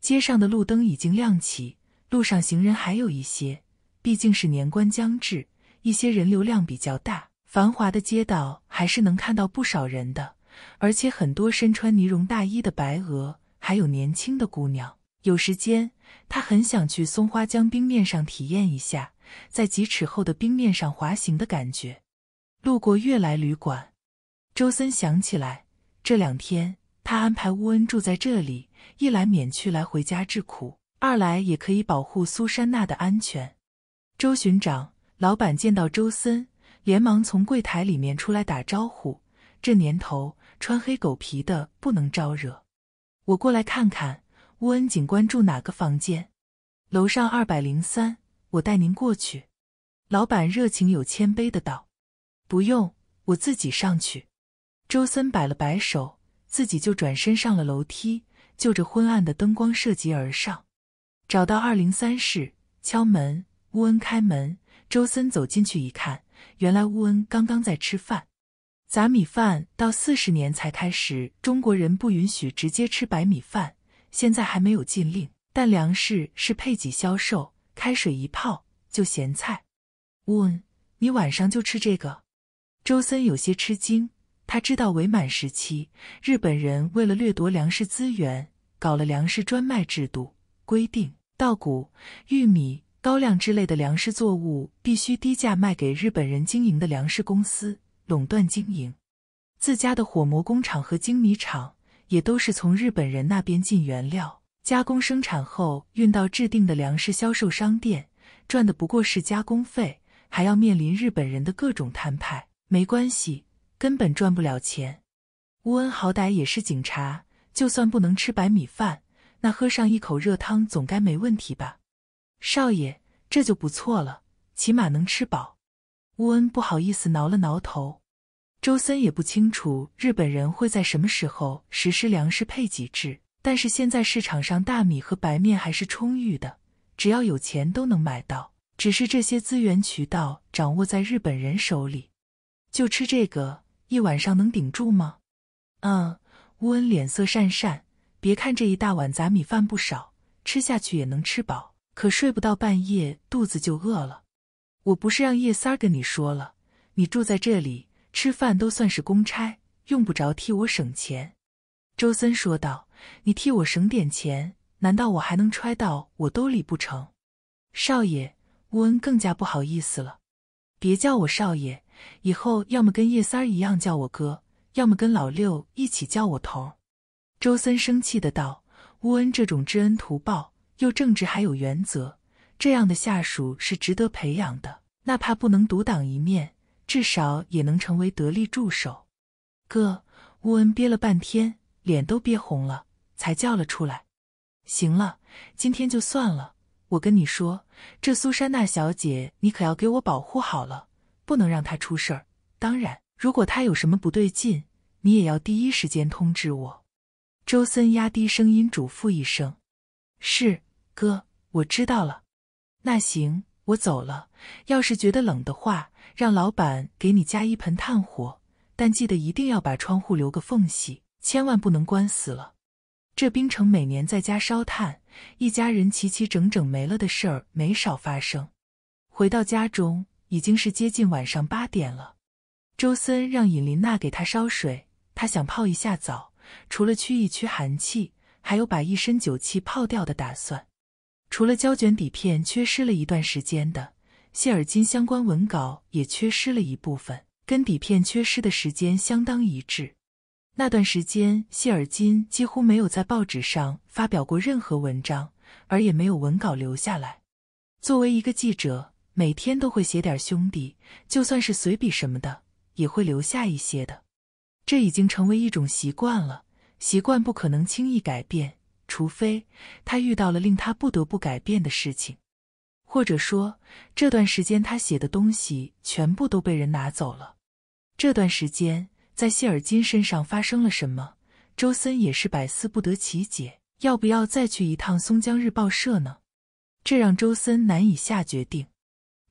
街上的路灯已经亮起，路上行人还有一些，毕竟是年关将至，一些人流量比较大。繁华的街道还是能看到不少人的，而且很多身穿呢绒大衣的白鹅，还有年轻的姑娘。有时间，他很想去松花江冰面上体验一下在几尺厚的冰面上滑行的感觉。路过悦来旅馆，周森想起来，这两天他安排乌恩住在这里，一来免去来回家之苦，二来也可以保护苏珊娜的安全。周巡长，老板见到周森。连忙从柜台里面出来打招呼。这年头穿黑狗皮的不能招惹。我过来看看乌恩警官住哪个房间，楼上二百零三。我带您过去。老板热情又谦卑的道：“不用，我自己上去。”周森摆了摆手，自己就转身上了楼梯，就着昏暗的灯光涉级而上，找到二零三室，敲门。乌恩开门，周森走进去一看。原来乌恩刚刚在吃饭，杂米饭到四十年才开始。中国人不允许直接吃白米饭，现在还没有禁令，但粮食是配给销售，开水一泡就咸菜。乌恩，你晚上就吃这个？周森有些吃惊，他知道伪满时期日本人为了掠夺粮食资源，搞了粮食专卖制度，规定稻谷、玉米。高粱之类的粮食作物必须低价卖给日本人经营的粮食公司，垄断经营。自家的火磨工厂和精米厂也都是从日本人那边进原料，加工生产后运到制定的粮食销售商店，赚的不过是加工费，还要面临日本人的各种摊派。没关系，根本赚不了钱。乌恩好歹也是警察，就算不能吃白米饭，那喝上一口热汤总该没问题吧？少爷，这就不错了，起码能吃饱。乌恩不好意思挠了挠头。周森也不清楚日本人会在什么时候实施粮食配给制，但是现在市场上大米和白面还是充裕的，只要有钱都能买到。只是这些资源渠道掌握在日本人手里。就吃这个，一晚上能顶住吗？嗯，乌恩脸色讪讪。别看这一大碗杂米饭不少，吃下去也能吃饱。可睡不到半夜，肚子就饿了。我不是让叶三儿跟你说了，你住在这里吃饭都算是公差，用不着替我省钱。”周森说道，“你替我省点钱，难道我还能揣到我兜里不成？”少爷，乌恩更加不好意思了，“别叫我少爷，以后要么跟叶三儿一样叫我哥，要么跟老六一起叫我头。”周森生气的道：“乌恩这种知恩图报。”又正直，还有原则，这样的下属是值得培养的。哪怕不能独当一面，至少也能成为得力助手。哥，乌恩憋了半天，脸都憋红了，才叫了出来。行了，今天就算了。我跟你说，这苏珊娜小姐，你可要给我保护好了，不能让她出事儿。当然，如果她有什么不对劲，你也要第一时间通知我。周森压低声音嘱咐一声：“是。”哥，我知道了，那行，我走了。要是觉得冷的话，让老板给你加一盆炭火，但记得一定要把窗户留个缝隙，千万不能关死了。这冰城每年在家烧炭，一家人齐齐整整没了的事儿没少发生。回到家中，已经是接近晚上八点了。周森让尹琳娜给他烧水，他想泡一下澡，除了驱一驱寒气，还有把一身酒气泡掉的打算。除了胶卷底片缺失了一段时间的，谢尔金相关文稿也缺失了一部分，跟底片缺失的时间相当一致。那段时间，谢尔金几乎没有在报纸上发表过任何文章，而也没有文稿留下来。作为一个记者，每天都会写点，兄弟，就算是随笔什么的，也会留下一些的。这已经成为一种习惯了，习惯不可能轻易改变。除非他遇到了令他不得不改变的事情，或者说这段时间他写的东西全部都被人拿走了。这段时间在谢尔金身上发生了什么？周森也是百思不得其解。要不要再去一趟松江日报社呢？这让周森难以下决定。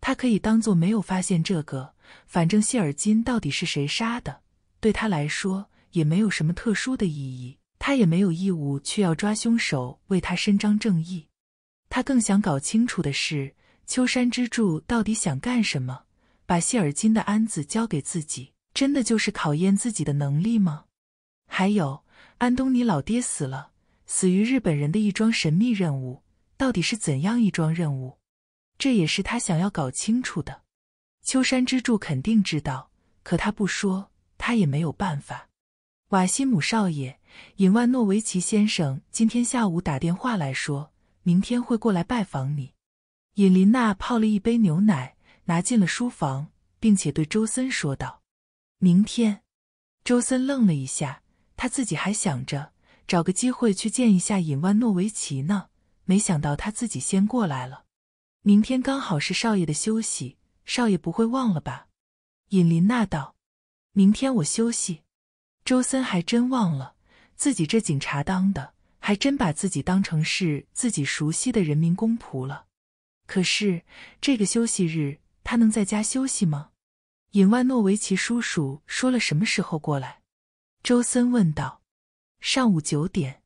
他可以当做没有发现这个，反正谢尔金到底是谁杀的，对他来说也没有什么特殊的意义。他也没有义务去要抓凶手，为他伸张正义。他更想搞清楚的是，秋山之助到底想干什么？把谢尔金的案子交给自己，真的就是考验自己的能力吗？还有，安东尼老爹死了，死于日本人的一桩神秘任务，到底是怎样一桩任务？这也是他想要搞清楚的。秋山之助肯定知道，可他不说，他也没有办法。瓦西姆少爷。尹万诺维奇先生今天下午打电话来说，明天会过来拜访你。尹琳娜泡了一杯牛奶，拿进了书房，并且对周森说道：“明天。”周森愣了一下，他自己还想着找个机会去见一下尹万诺维奇呢，没想到他自己先过来了。明天刚好是少爷的休息，少爷不会忘了吧？尹琳娜道：“明天我休息。”周森还真忘了。自己这警察当的，还真把自己当成是自己熟悉的人民公仆了。可是这个休息日，他能在家休息吗？尹万诺维奇叔叔说了什么时候过来？周森问道。上午九点，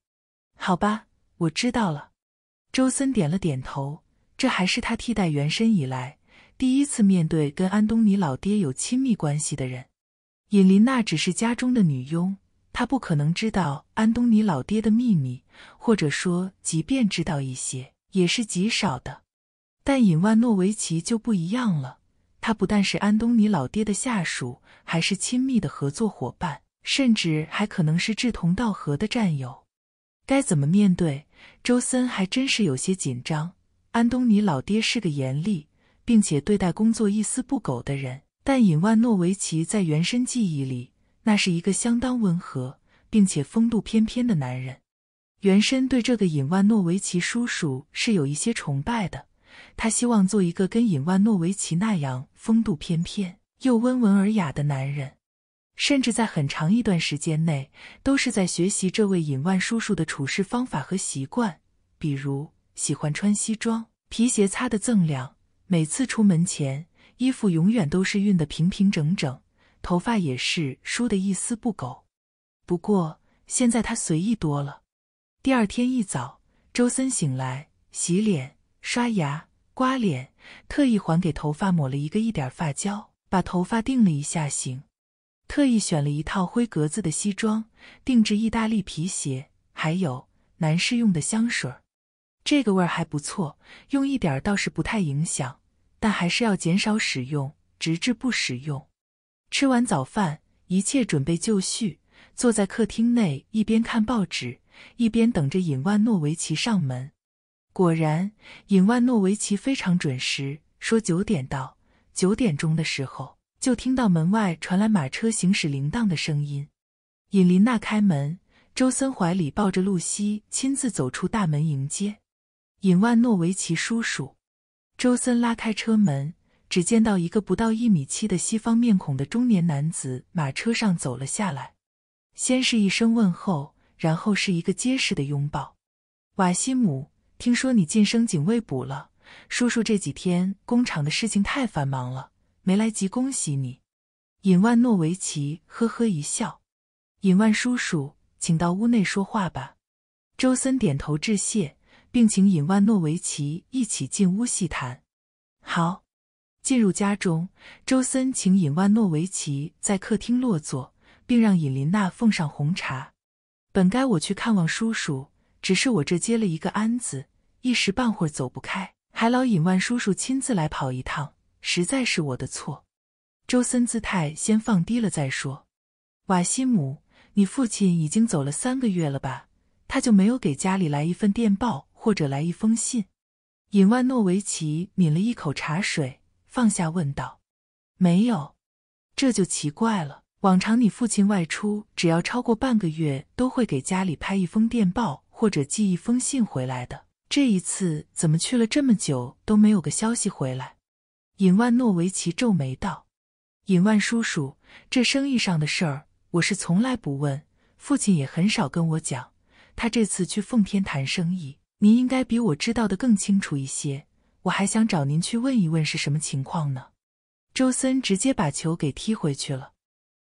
好吧，我知道了。周森点了点头。这还是他替代原身以来第一次面对跟安东尼老爹有亲密关系的人。尹琳娜只是家中的女佣。他不可能知道安东尼老爹的秘密，或者说，即便知道一些，也是极少的。但尹万诺维奇就不一样了，他不但是安东尼老爹的下属，还是亲密的合作伙伴，甚至还可能是志同道合的战友。该怎么面对？周森还真是有些紧张。安东尼老爹是个严厉，并且对待工作一丝不苟的人，但尹万诺维奇在原身记忆里。那是一个相当温和并且风度翩翩的男人。原身对这个尹万诺维奇叔叔是有一些崇拜的，他希望做一个跟尹万诺维奇那样风度翩翩又温文尔雅的男人，甚至在很长一段时间内都是在学习这位尹万叔叔的处事方法和习惯，比如喜欢穿西装、皮鞋擦得锃亮，每次出门前衣服永远都是熨得平平整整。头发也是梳得一丝不苟，不过现在他随意多了。第二天一早，周森醒来，洗脸、刷牙、刮脸，特意还给头发抹了一个一点发胶，把头发定了一下型。特意选了一套灰格子的西装，定制意大利皮鞋，还有男士用的香水儿。这个味儿还不错，用一点倒是不太影响，但还是要减少使用，直至不使用。吃完早饭，一切准备就绪，坐在客厅内，一边看报纸，一边等着尹万诺维奇上门。果然，尹万诺维奇非常准时，说九点到。九点钟的时候，就听到门外传来马车行驶铃铛的声音。尹琳娜开门，周森怀里抱着露西，亲自走出大门迎接尹万诺维奇叔叔。周森拉开车门。只见到一个不到一米七的西方面孔的中年男子，马车上走了下来。先是一声问候，然后是一个结实的拥抱。瓦西姆，听说你晋升警卫补了，叔叔这几天工厂的事情太繁忙了，没来及恭喜你。尹万诺维奇呵呵一笑。尹万叔叔，请到屋内说话吧。周森点头致谢，并请尹万诺维奇一起进屋细谈。好。进入家中，周森请尹万诺维奇在客厅落座，并让尹琳娜奉上红茶。本该我去看望叔叔，只是我这接了一个安子，一时半会儿走不开，还劳尹万叔叔亲自来跑一趟，实在是我的错。周森姿态先放低了再说。瓦西姆，你父亲已经走了三个月了吧？他就没有给家里来一份电报或者来一封信？尹万诺维奇抿了一口茶水。放下，问道：“没有，这就奇怪了。往常你父亲外出，只要超过半个月，都会给家里拍一封电报或者寄一封信回来的。这一次怎么去了这么久都没有个消息回来？”尹万诺维奇皱眉道：“尹万叔叔，这生意上的事儿，我是从来不问，父亲也很少跟我讲。他这次去奉天谈生意，您应该比我知道的更清楚一些。”我还想找您去问一问是什么情况呢，周森直接把球给踢回去了，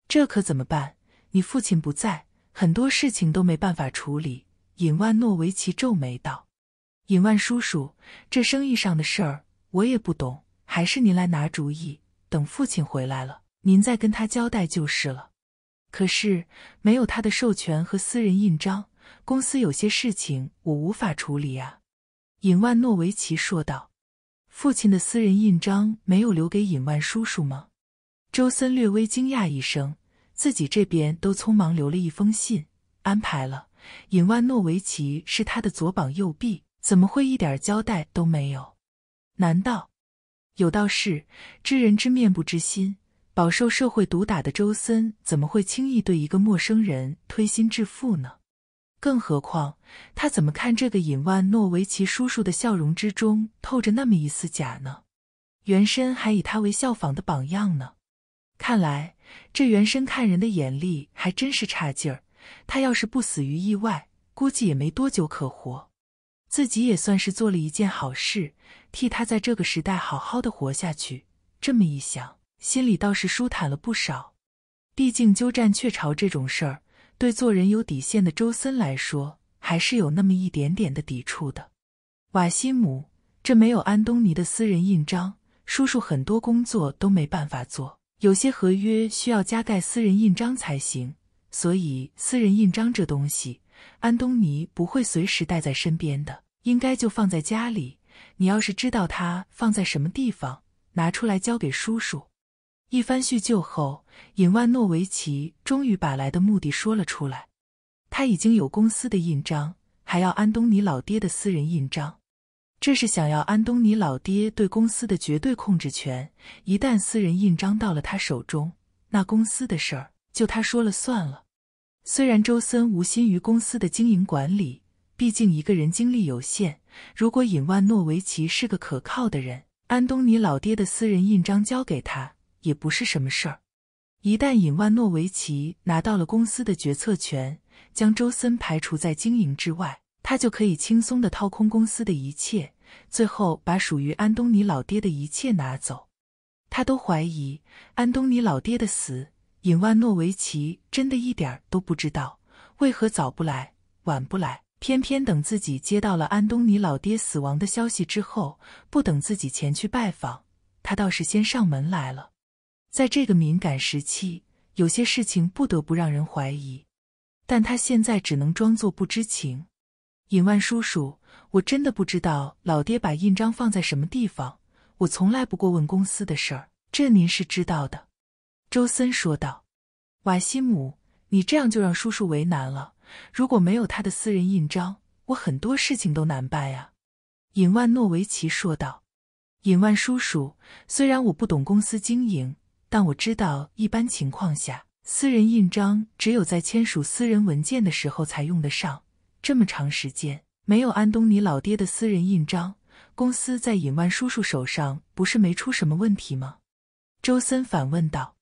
这可怎么办？你父亲不在，很多事情都没办法处理。尹万诺维奇皱眉道：“尹万叔叔，这生意上的事儿我也不懂，还是您来拿主意。等父亲回来了，您再跟他交代就是了。可是没有他的授权和私人印章，公司有些事情我无法处理啊。”尹万诺维奇说道。父亲的私人印章没有留给尹万叔叔吗？周森略微惊讶一声，自己这边都匆忙留了一封信，安排了尹万诺维奇是他的左膀右臂，怎么会一点交代都没有？难道？有道是知人知面不知心，饱受社会毒打的周森怎么会轻易对一个陌生人推心置腹呢？更何况，他怎么看这个尹万诺维奇叔叔的笑容之中透着那么一丝假呢？原身还以他为效仿的榜样呢。看来这原身看人的眼力还真是差劲儿。他要是不死于意外，估计也没多久可活。自己也算是做了一件好事，替他在这个时代好好的活下去。这么一想，心里倒是舒坦了不少。毕竟鸠占鹊巢这种事儿。对做人有底线的周森来说，还是有那么一点点的抵触的。瓦西姆，这没有安东尼的私人印章，叔叔很多工作都没办法做。有些合约需要加盖私人印章才行，所以私人印章这东西，安东尼不会随时带在身边的，应该就放在家里。你要是知道他放在什么地方，拿出来交给叔叔。一番叙旧后，尹万诺维奇终于把来的目的说了出来。他已经有公司的印章，还要安东尼老爹的私人印章。这是想要安东尼老爹对公司的绝对控制权。一旦私人印章到了他手中，那公司的事儿就他说了算了。虽然周森无心于公司的经营管理，毕竟一个人精力有限。如果尹万诺维奇是个可靠的人，安东尼老爹的私人印章交给他。也不是什么事儿。一旦尹万诺维奇拿到了公司的决策权，将周森排除在经营之外，他就可以轻松的掏空公司的一切，最后把属于安东尼老爹的一切拿走。他都怀疑，安东尼老爹的死，尹万诺维奇真的一点都不知道。为何早不来，晚不来，偏偏等自己接到了安东尼老爹死亡的消息之后，不等自己前去拜访，他倒是先上门来了。在这个敏感时期，有些事情不得不让人怀疑，但他现在只能装作不知情。尹万叔叔，我真的不知道老爹把印章放在什么地方，我从来不过问公司的事儿，这您是知道的。”周森说道。“瓦西姆，你这样就让叔叔为难了。如果没有他的私人印章，我很多事情都难办啊。”尹万诺维奇说道。“尹万叔叔，虽然我不懂公司经营。”但我知道，一般情况下，私人印章只有在签署私人文件的时候才用得上。这么长时间没有安东尼老爹的私人印章，公司在尹万叔叔手上不是没出什么问题吗？周森反问道。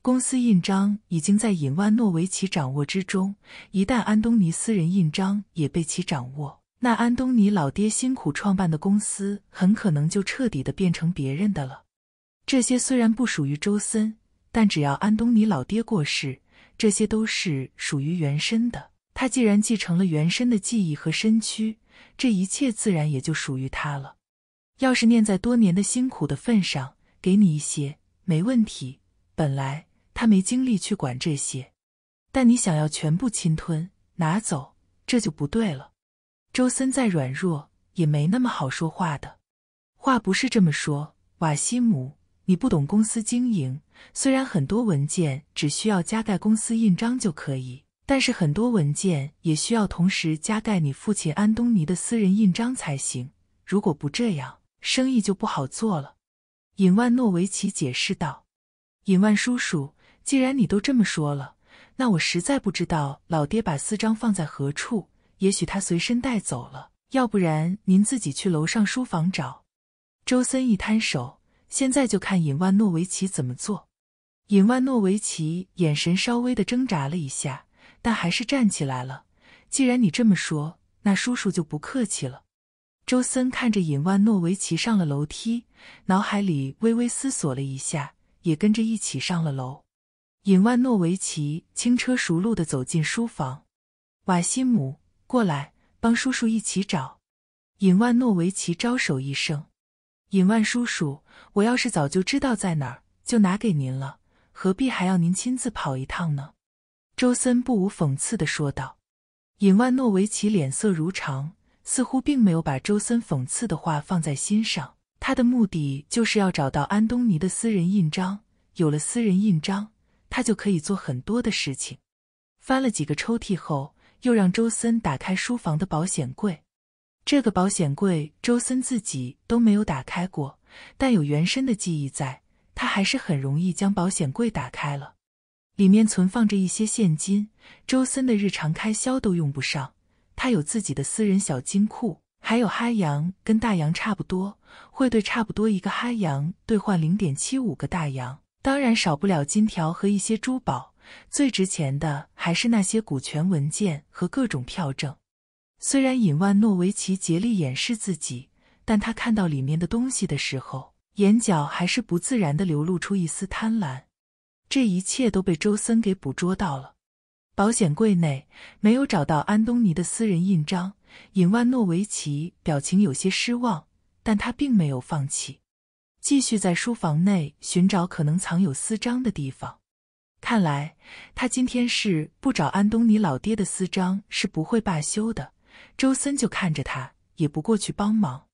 公司印章已经在尹万诺维奇掌握之中，一旦安东尼私人印章也被其掌握，那安东尼老爹辛苦创办的公司很可能就彻底的变成别人的了。这些虽然不属于周森，但只要安东尼老爹过世，这些都是属于原身的。他既然继承了原身的记忆和身躯，这一切自然也就属于他了。要是念在多年的辛苦的份上，给你一些没问题。本来他没精力去管这些，但你想要全部侵吞拿走，这就不对了。周森再软弱，也没那么好说话的。话不是这么说，瓦西姆。你不懂公司经营，虽然很多文件只需要加盖公司印章就可以，但是很多文件也需要同时加盖你父亲安东尼的私人印章才行。如果不这样，生意就不好做了。”尹万诺维奇解释道。“尹万叔叔，既然你都这么说了，那我实在不知道老爹把私章放在何处。也许他随身带走了，要不然您自己去楼上书房找。”周森一摊手。现在就看尹万诺维奇怎么做。尹万诺维奇眼神稍微的挣扎了一下，但还是站起来了。既然你这么说，那叔叔就不客气了。周森看着尹万诺维奇上了楼梯，脑海里微微思索了一下，也跟着一起上了楼。尹万诺维奇轻车熟路的走进书房。瓦西姆，过来，帮叔叔一起找。尹万诺维奇招手一声。尹万叔叔，我要是早就知道在哪儿，就拿给您了，何必还要您亲自跑一趟呢？”周森不无讽刺地说道。尹万诺维奇脸色如常，似乎并没有把周森讽刺的话放在心上。他的目的就是要找到安东尼的私人印章，有了私人印章，他就可以做很多的事情。翻了几个抽屉后，又让周森打开书房的保险柜。这个保险柜，周森自己都没有打开过，但有原身的记忆在，他还是很容易将保险柜打开了。里面存放着一些现金，周森的日常开销都用不上，他有自己的私人小金库。还有哈洋跟大洋差不多，会对差不多一个哈洋兑换零点七五个大洋。当然，少不了金条和一些珠宝，最值钱的还是那些股权文件和各种票证。虽然尹万诺维奇竭力掩饰自己，但他看到里面的东西的时候，眼角还是不自然的流露出一丝贪婪。这一切都被周森给捕捉到了。保险柜内没有找到安东尼的私人印章，尹万诺维奇表情有些失望，但他并没有放弃，继续在书房内寻找可能藏有私章的地方。看来他今天是不找安东尼老爹的私章是不会罢休的。周森就看着他，也不过去帮忙，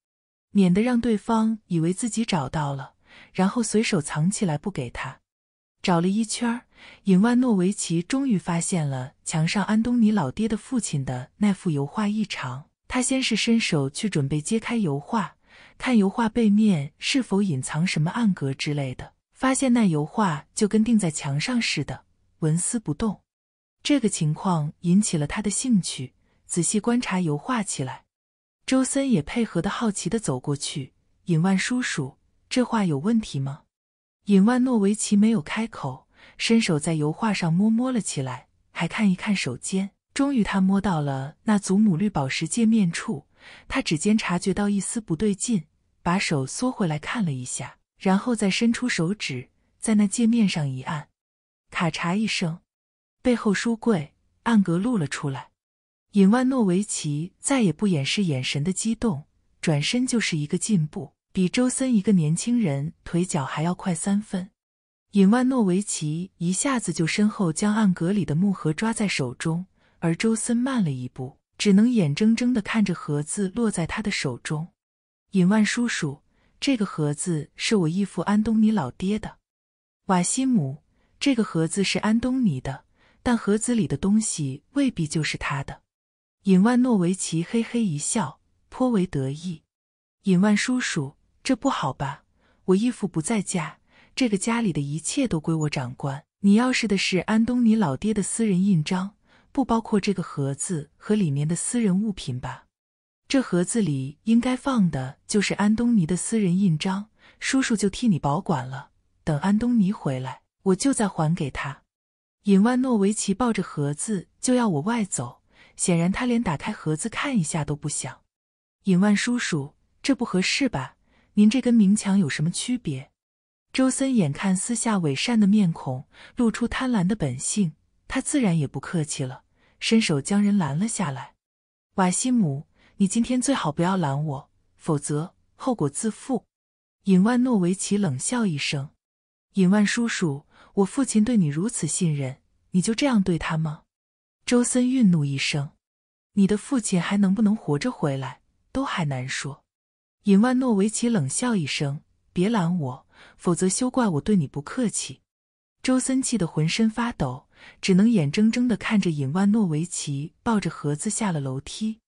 免得让对方以为自己找到了，然后随手藏起来不给他。找了一圈，尹万诺维奇终于发现了墙上安东尼老爹的父亲的那幅油画异常。他先是伸手去准备揭开油画，看油画背面是否隐藏什么暗格之类的。发现那油画就跟钉在墙上似的，纹丝不动。这个情况引起了他的兴趣。仔细观察油画起来，周森也配合的好奇的走过去。尹万叔叔，这画有问题吗？尹万诺维奇没有开口，伸手在油画上摸摸了起来，还看一看手尖。终于，他摸到了那祖母绿宝石界面处，他指尖察觉到一丝不对劲，把手缩回来，看了一下，然后再伸出手指在那界面上一按，咔嚓一声，背后书柜暗格露了出来。尹万诺维奇再也不掩饰眼神的激动，转身就是一个进步，比周森一个年轻人腿脚还要快三分。尹万诺维奇一下子就身后将暗格里的木盒抓在手中，而周森慢了一步，只能眼睁睁地看着盒子落在他的手中。尹万叔叔，这个盒子是我义父安东尼老爹的。瓦西姆，这个盒子是安东尼的，但盒子里的东西未必就是他的。尹万诺维奇嘿嘿一笑，颇为得意。尹万叔叔，这不好吧？我义父不在家，这个家里的一切都归我掌管。你要的是安东尼老爹的私人印章，不包括这个盒子和里面的私人物品吧？这盒子里应该放的就是安东尼的私人印章，叔叔就替你保管了。等安东尼回来，我就再还给他。尹万诺维奇抱着盒子就要往外走。显然，他连打开盒子看一下都不想。尹万叔叔，这不合适吧？您这跟明抢有什么区别？周森眼看撕下伪善的面孔，露出贪婪的本性，他自然也不客气了，伸手将人拦了下来。瓦西姆，你今天最好不要拦我，否则后果自负。尹万诺维奇冷笑一声：“尹万叔叔，我父亲对你如此信任，你就这样对他吗？”周森愠怒一声：“你的父亲还能不能活着回来，都还难说。”尹万诺维奇冷笑一声：“别拦我，否则休怪我对你不客气。”周森气得浑身发抖，只能眼睁睁的看着尹万诺维奇抱着盒子下了楼梯。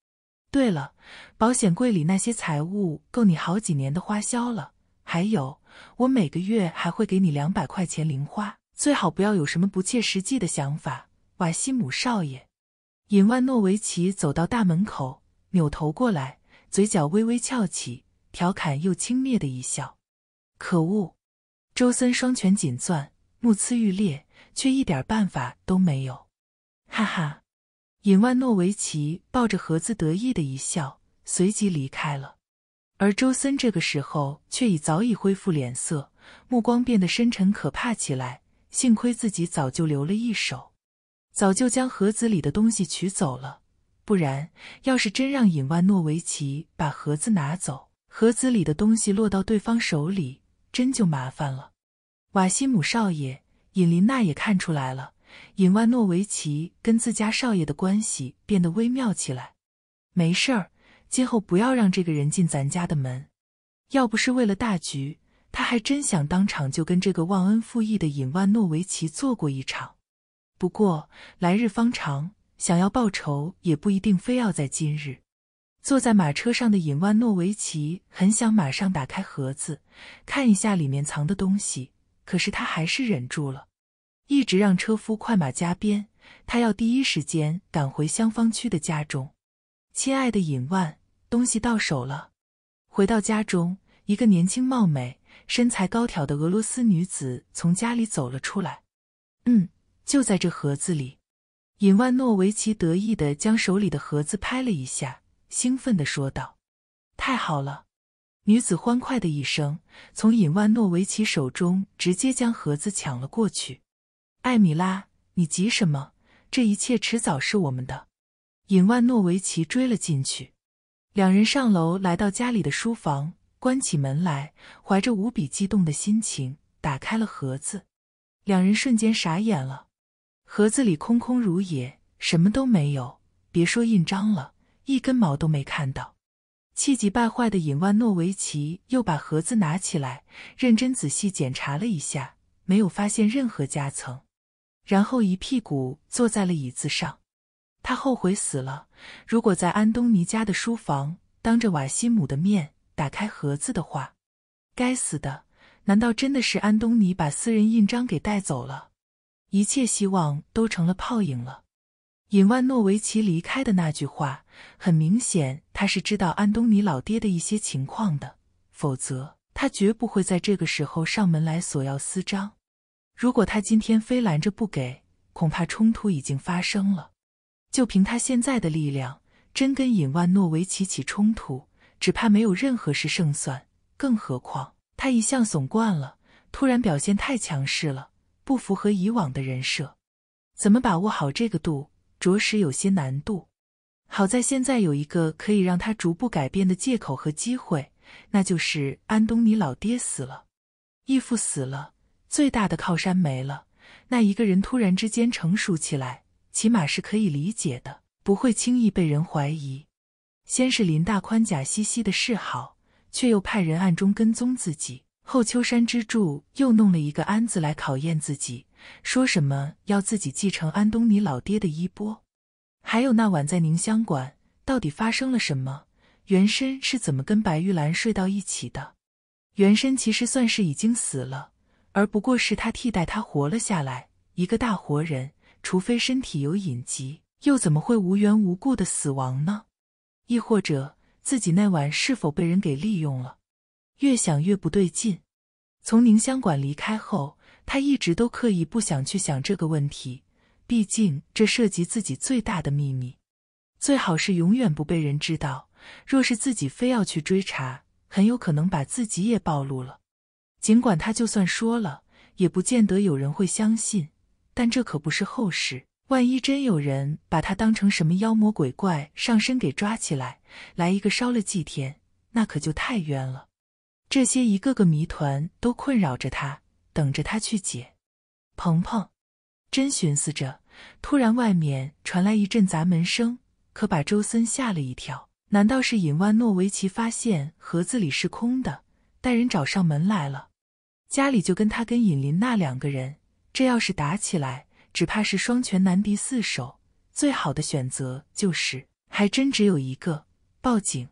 对了，保险柜里那些财物够你好几年的花销了，还有，我每个月还会给你两百块钱零花，最好不要有什么不切实际的想法。瓦西姆少爷，尹万诺维奇走到大门口，扭头过来，嘴角微微翘起，调侃又轻蔑的一笑。可恶！周森双拳紧攥，目眦欲裂，却一点办法都没有。哈哈！尹万诺维奇抱着盒子得意的一笑，随即离开了。而周森这个时候却已早已恢复脸色，目光变得深沉可怕起来。幸亏自己早就留了一手。早就将盒子里的东西取走了，不然要是真让尹万诺维奇把盒子拿走，盒子里的东西落到对方手里，真就麻烦了。瓦西姆少爷，尹琳娜也看出来了，尹万诺维奇跟自家少爷的关系变得微妙起来。没事儿，今后不要让这个人进咱家的门。要不是为了大局，他还真想当场就跟这个忘恩负义的尹万诺维奇做过一场。不过来日方长，想要报仇也不一定非要在今日。坐在马车上的尹万诺维奇很想马上打开盒子，看一下里面藏的东西，可是他还是忍住了，一直让车夫快马加鞭，他要第一时间赶回香坊区的家中。亲爱的尹万，东西到手了。回到家中，一个年轻貌美、身材高挑的俄罗斯女子从家里走了出来。嗯。就在这盒子里，尹万诺维奇得意的将手里的盒子拍了一下，兴奋的说道：“太好了！”女子欢快的一声，从尹万诺维奇手中直接将盒子抢了过去。“艾米拉，你急什么？这一切迟早是我们的。”尹万诺维奇追了进去，两人上楼来到家里的书房，关起门来，怀着无比激动的心情打开了盒子，两人瞬间傻眼了。盒子里空空如也，什么都没有，别说印章了，一根毛都没看到。气急败坏的尹万诺维奇又把盒子拿起来，认真仔细检查了一下，没有发现任何夹层，然后一屁股坐在了椅子上。他后悔死了，如果在安东尼家的书房当着瓦西姆的面打开盒子的话，该死的，难道真的是安东尼把私人印章给带走了？一切希望都成了泡影了。尹万诺维奇离开的那句话，很明显，他是知道安东尼老爹的一些情况的，否则他绝不会在这个时候上门来索要私章。如果他今天非拦着不给，恐怕冲突已经发生了。就凭他现在的力量，真跟尹万诺维奇起冲突，只怕没有任何是胜算。更何况他一向怂惯了，突然表现太强势了。不符合以往的人设，怎么把握好这个度，着实有些难度。好在现在有一个可以让他逐步改变的借口和机会，那就是安东尼老爹死了，义父死了，最大的靠山没了。那一个人突然之间成熟起来，起码是可以理解的，不会轻易被人怀疑。先是林大宽假兮兮的示好，却又派人暗中跟踪自己。后秋山之助又弄了一个安子来考验自己，说什么要自己继承安东尼老爹的衣钵。还有那晚在宁香馆到底发生了什么？原身是怎么跟白玉兰睡到一起的？原身其实算是已经死了，而不过是他替代他活了下来。一个大活人，除非身体有隐疾，又怎么会无缘无故的死亡呢？亦或者自己那晚是否被人给利用了？越想越不对劲，从宁香馆离开后，他一直都刻意不想去想这个问题。毕竟这涉及自己最大的秘密，最好是永远不被人知道。若是自己非要去追查，很有可能把自己也暴露了。尽管他就算说了，也不见得有人会相信，但这可不是后事。万一真有人把他当成什么妖魔鬼怪上身给抓起来，来一个烧了祭天，那可就太冤了。这些一个个谜团都困扰着他，等着他去解。鹏鹏真寻思着，突然外面传来一阵砸门声，可把周森吓了一跳。难道是尹万诺维奇发现盒子里是空的，带人找上门来了？家里就跟他跟尹琳娜两个人，这要是打起来，只怕是双拳难敌四手。最好的选择就是，还真只有一个，报警。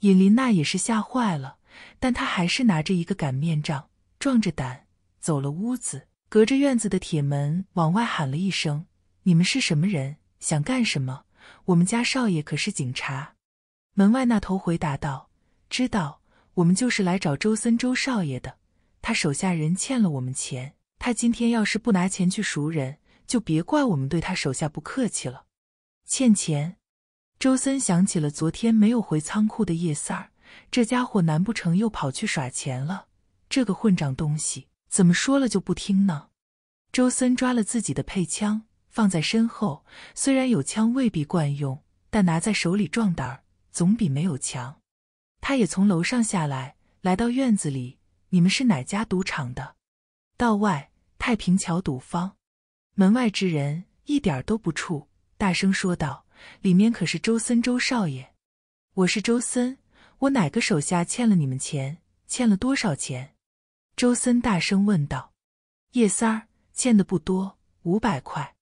尹琳娜也是吓坏了。但他还是拿着一个擀面杖，壮着胆走了屋子，隔着院子的铁门往外喊了一声：“你们是什么人？想干什么？我们家少爷可是警察。”门外那头回答道：“知道，我们就是来找周森周少爷的。他手下人欠了我们钱，他今天要是不拿钱去赎人，就别怪我们对他手下不客气了。”欠钱，周森想起了昨天没有回仓库的叶三儿。这家伙难不成又跑去耍钱了？这个混账东西怎么说了就不听呢？周森抓了自己的配枪，放在身后。虽然有枪未必惯用，但拿在手里壮胆儿，总比没有强。他也从楼上下来，来到院子里。你们是哪家赌场的？道外太平桥赌坊。门外之人一点都不怵，大声说道：“里面可是周森，周少爷。我是周森。”我哪个手下欠了你们钱？欠了多少钱？周森大声问道。叶三儿欠的不多，五百块。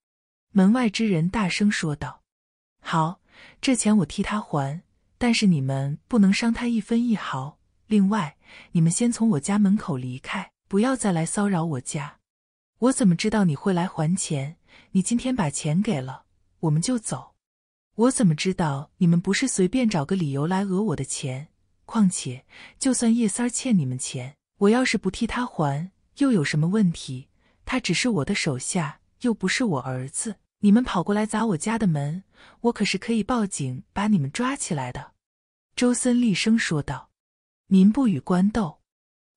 门外之人大声说道。好，这钱我替他还，但是你们不能伤他一分一毫。另外，你们先从我家门口离开，不要再来骚扰我家。我怎么知道你会来还钱？你今天把钱给了，我们就走。我怎么知道你们不是随便找个理由来讹我的钱？况且，就算叶三儿欠你们钱，我要是不替他还，又有什么问题？他只是我的手下，又不是我儿子。你们跑过来砸我家的门，我可是可以报警把你们抓起来的。”周森厉声说道，“民不与官斗，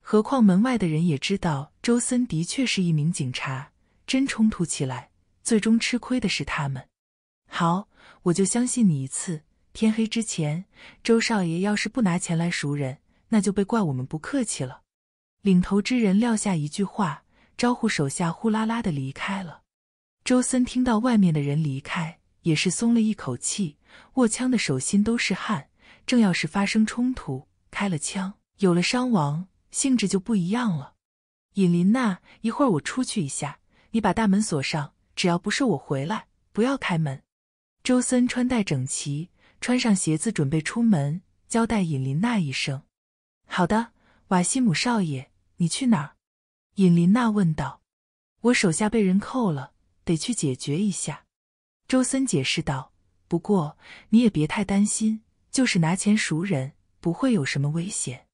何况门外的人也知道周森的确是一名警察。真冲突起来，最终吃亏的是他们。好。”我就相信你一次，天黑之前，周少爷要是不拿钱来赎人，那就别怪我们不客气了。领头之人撂下一句话，招呼手下呼啦啦的离开了。周森听到外面的人离开，也是松了一口气，握枪的手心都是汗。正要是发生冲突，开了枪，有了伤亡，性质就不一样了。尹琳娜，一会儿我出去一下，你把大门锁上，只要不是我回来，不要开门。周森穿戴整齐，穿上鞋子准备出门，交代尹琳娜一声：“好的，瓦西姆少爷，你去哪儿？”尹琳娜问道。“我手下被人扣了，得去解决一下。”周森解释道。“不过你也别太担心，就是拿钱赎人，不会有什么危险。”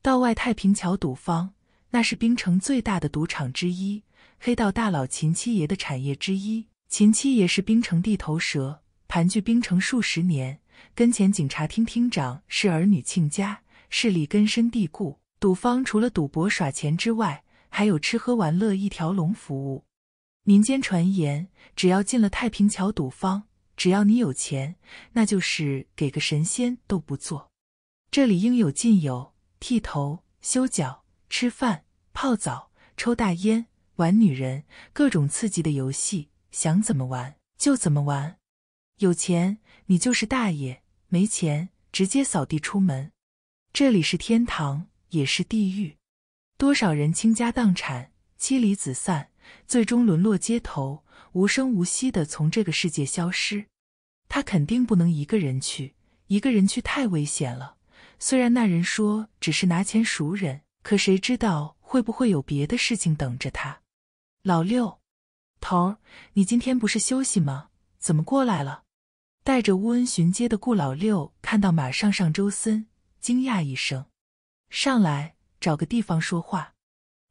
道外太平桥赌坊，那是冰城最大的赌场之一，黑道大佬秦七爷的产业之一。秦七爷是冰城地头蛇。盘踞冰城数十年，跟前警察厅厅长是儿女亲家，势力根深蒂固。赌方除了赌博耍钱之外，还有吃喝玩乐一条龙服务。民间传言，只要进了太平桥赌坊，只要你有钱，那就是给个神仙都不做。这里应有尽有：剃头、修脚、吃饭、泡澡、抽大烟、玩女人，各种刺激的游戏，想怎么玩就怎么玩。有钱，你就是大爷；没钱，直接扫地出门。这里是天堂，也是地狱。多少人倾家荡产，妻离子散，最终沦落街头，无声无息的从这个世界消失。他肯定不能一个人去，一个人去太危险了。虽然那人说只是拿钱赎人，可谁知道会不会有别的事情等着他？老六，头儿，你今天不是休息吗？怎么过来了？带着乌恩巡街的顾老六看到马上上周森，惊讶一声，上来找个地方说话。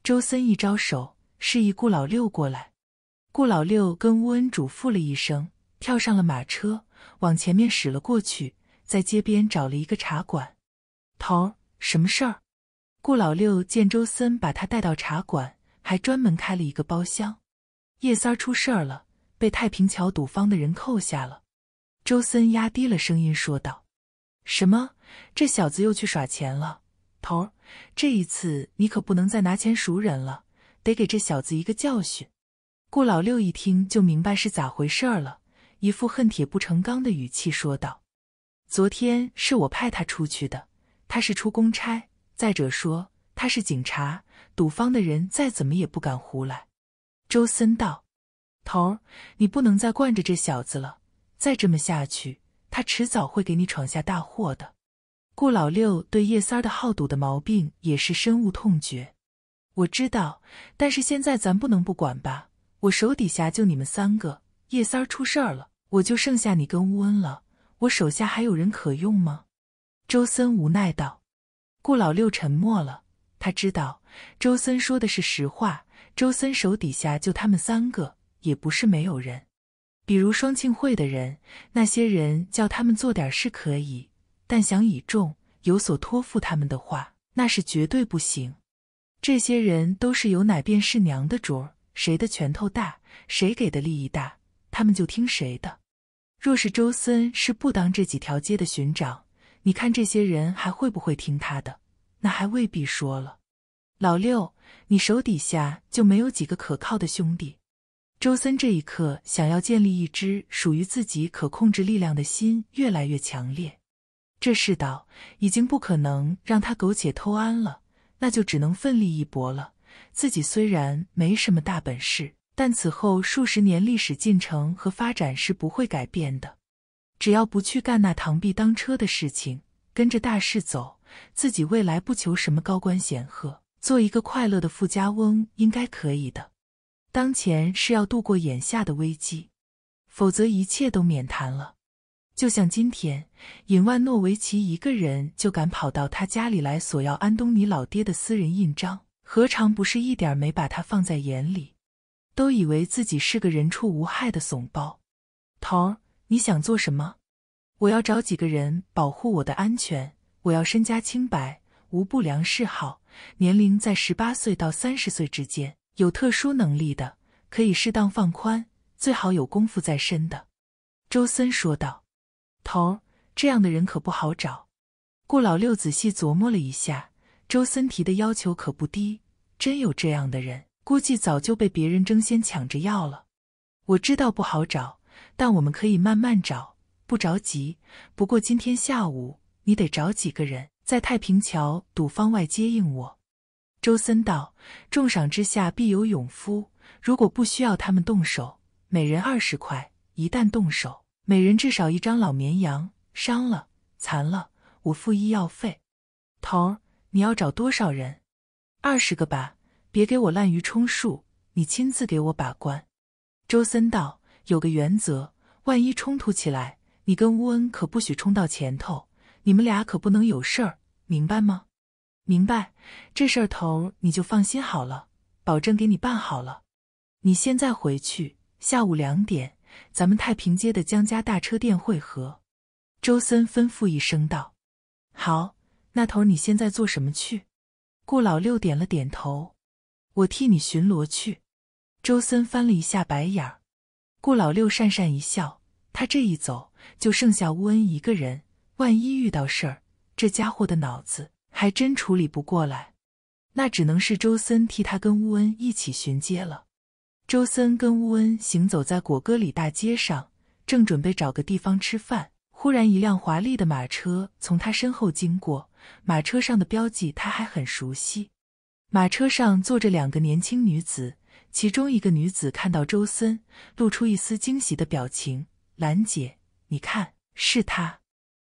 周森一招手，示意顾老六过来。顾老六跟乌恩嘱咐了一声，跳上了马车，往前面驶了过去，在街边找了一个茶馆。头儿，什么事儿？顾老六见周森把他带到茶馆，还专门开了一个包厢。叶三儿出事儿了，被太平桥赌坊的人扣下了。周森压低了声音说道：“什么？这小子又去耍钱了？头儿，这一次你可不能再拿钱赎人了，得给这小子一个教训。”顾老六一听就明白是咋回事儿了，一副恨铁不成钢的语气说道：“昨天是我派他出去的，他是出公差。再者说，他是警察，赌方的人再怎么也不敢胡来。”周森道：“头儿，你不能再惯着这小子了。”再这么下去，他迟早会给你闯下大祸的。顾老六对叶三儿的好赌的毛病也是深恶痛绝。我知道，但是现在咱不能不管吧？我手底下就你们三个，叶三儿出事儿了，我就剩下你跟乌恩了。我手下还有人可用吗？周森无奈道。顾老六沉默了，他知道周森说的是实话。周森手底下就他们三个，也不是没有人。比如双庆会的人，那些人叫他们做点事可以，但想倚重、有所托付他们的话，那是绝对不行。这些人都是有奶便是娘的主儿，谁的拳头大，谁给的利益大，他们就听谁的。若是周森是不当这几条街的巡长，你看这些人还会不会听他的？那还未必说了。老六，你手底下就没有几个可靠的兄弟？周森这一刻想要建立一支属于自己可控制力量的心越来越强烈。这世道已经不可能让他苟且偷安了，那就只能奋力一搏了。自己虽然没什么大本事，但此后数十年历史进程和发展是不会改变的。只要不去干那螳臂当车的事情，跟着大势走，自己未来不求什么高官显赫，做一个快乐的富家翁应该可以的。当前是要度过眼下的危机，否则一切都免谈了。就像今天，尹万诺维奇一个人就敢跑到他家里来索要安东尼老爹的私人印章，何尝不是一点没把他放在眼里？都以为自己是个人畜无害的怂包。头儿，你想做什么？我要找几个人保护我的安全。我要身家清白，无不良嗜好，年龄在十八岁到三十岁之间。有特殊能力的可以适当放宽，最好有功夫在身的。”周森说道。“头儿，这样的人可不好找。”顾老六仔细琢磨了一下，周森提的要求可不低，真有这样的人，估计早就被别人争先抢着要了。我知道不好找，但我们可以慢慢找，不着急。不过今天下午你得找几个人在太平桥赌坊外接应我。周森道：“重赏之下，必有勇夫。如果不需要他们动手，每人二十块；一旦动手，每人至少一张老绵羊。伤了、残了，我付医药费。头儿，你要找多少人？二十个吧，别给我滥竽充数。你亲自给我把关。”周森道：“有个原则，万一冲突起来，你跟乌恩可不许冲到前头，你们俩可不能有事儿，明白吗？”明白，这事儿头你就放心好了，保证给你办好了。你现在回去，下午两点，咱们太平街的江家大车店会合。周森吩咐一声道：“好，那头你现在做什么去？”顾老六点了点头：“我替你巡逻去。”周森翻了一下白眼儿，顾老六讪讪一笑。他这一走，就剩下乌恩一个人，万一遇到事儿，这家伙的脑子……还真处理不过来，那只能是周森替他跟乌恩一起巡街了。周森跟乌恩行走在果戈里大街上，正准备找个地方吃饭，忽然一辆华丽的马车从他身后经过，马车上的标记他还很熟悉。马车上坐着两个年轻女子，其中一个女子看到周森，露出一丝惊喜的表情：“兰姐，你看，是他。”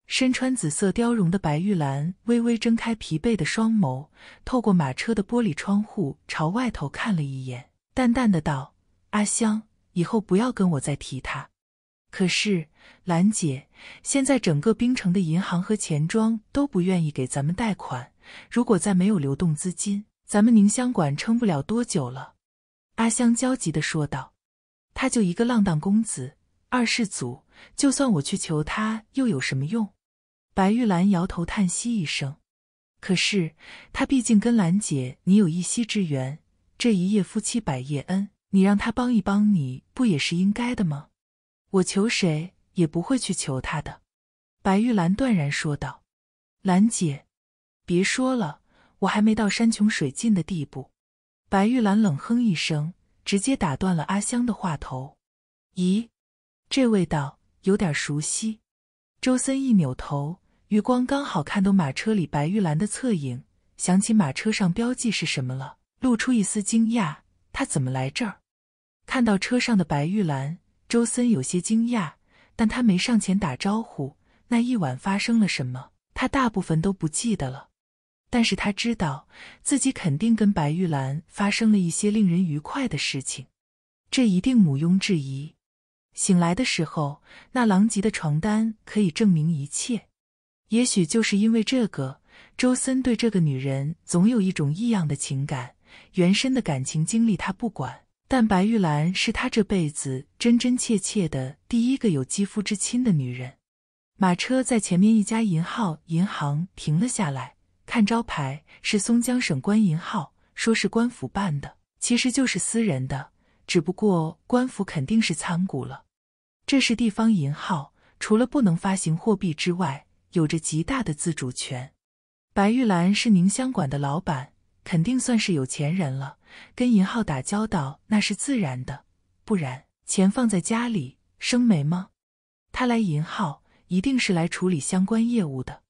身穿紫色貂绒的白玉兰微微睁开疲惫的双眸，透过马车的玻璃窗户朝外头看了一眼，淡淡的道：“阿香，以后不要跟我再提他。”“可是，兰姐，现在整个冰城的银行和钱庄都不愿意给咱们贷款，如果再没有流动资金，咱们宁香馆撑不了多久了。”阿香焦急的说道：“他就一个浪荡公子，二世祖，就算我去求他，又有什么用？”白玉兰摇头叹息一声，可是他毕竟跟兰姐你有一夕之缘，这一夜夫妻百夜恩，你让他帮一帮你不也是应该的吗？我求谁也不会去求他的。”白玉兰断然说道，“兰姐，别说了，我还没到山穷水尽的地步。”白玉兰冷哼一声，直接打断了阿香的话头。“咦，这味道有点熟悉。”周森一扭头。余光刚好看到马车里白玉兰的侧影，想起马车上标记是什么了，露出一丝惊讶。他怎么来这儿？看到车上的白玉兰，周森有些惊讶，但他没上前打招呼。那一晚发生了什么？他大部分都不记得了，但是他知道自己肯定跟白玉兰发生了一些令人愉快的事情，这一定毋庸置疑。醒来的时候，那狼藉的床单可以证明一切。也许就是因为这个，周森对这个女人总有一种异样的情感。原生的感情经历他不管，但白玉兰是他这辈子真真切切的第一个有肌肤之亲的女人。马车在前面一家银号银行停了下来，看招牌是松江省官银号，说是官府办的，其实就是私人的，只不过官府肯定是参股了。这是地方银号，除了不能发行货币之外，有着极大的自主权。白玉兰是宁香馆的老板，肯定算是有钱人了。跟银号打交道那是自然的，不然钱放在家里生霉吗？他来银号一定是来处理相关业务的。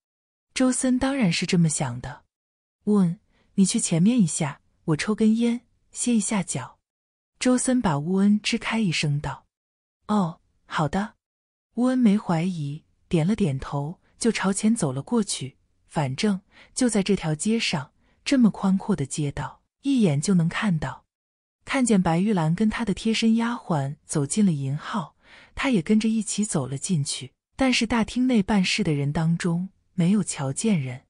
周森当然是这么想的。问你去前面一下，我抽根烟，歇一下脚。周森把乌恩支开，一声道：“哦，好的。”乌恩没怀疑，点了点头。就朝前走了过去，反正就在这条街上，这么宽阔的街道，一眼就能看到。看见白玉兰跟她的贴身丫鬟走进了银号，她也跟着一起走了进去。但是大厅内办事的人当中没有瞧见人。